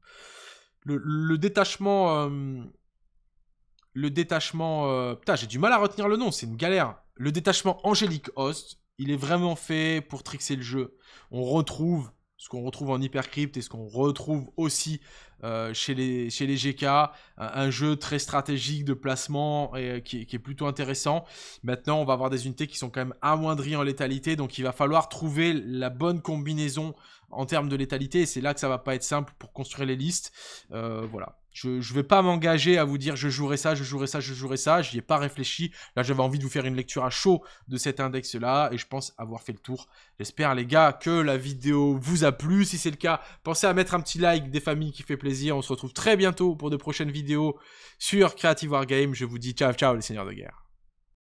Le, détachement. le détachement. Euh, euh, putain, j'ai du mal à retenir le nom, c'est une galère. Le détachement Angélique Host il est vraiment fait pour trixer le jeu. On retrouve ce qu'on retrouve en Hypercrypt et ce qu'on retrouve aussi euh, chez, les, chez les GK, un, jeu très stratégique de placement et, euh, qui, est plutôt intéressant. Maintenant, on va avoir des unités qui sont quand même amoindries en létalité, donc il va falloir trouver la bonne combinaison en termes de létalité, et c'est là que ça va pas être simple pour construire les listes. Euh, voilà. Je ne vais pas m'engager à vous dire je jouerai ça, je jouerai ça, je jouerai ça. Je n'y ai pas réfléchi. Là, j'avais envie de vous faire une lecture à chaud de cet index-là et je pense avoir fait le tour. J'espère, les gars, que la vidéo vous a plu. Si c'est le cas, pensez à mettre un petit like des familles qui fait plaisir. On se retrouve très bientôt pour de prochaines vidéos sur Creative Wargame. Je vous dis ciao, ciao, les seigneurs de guerre.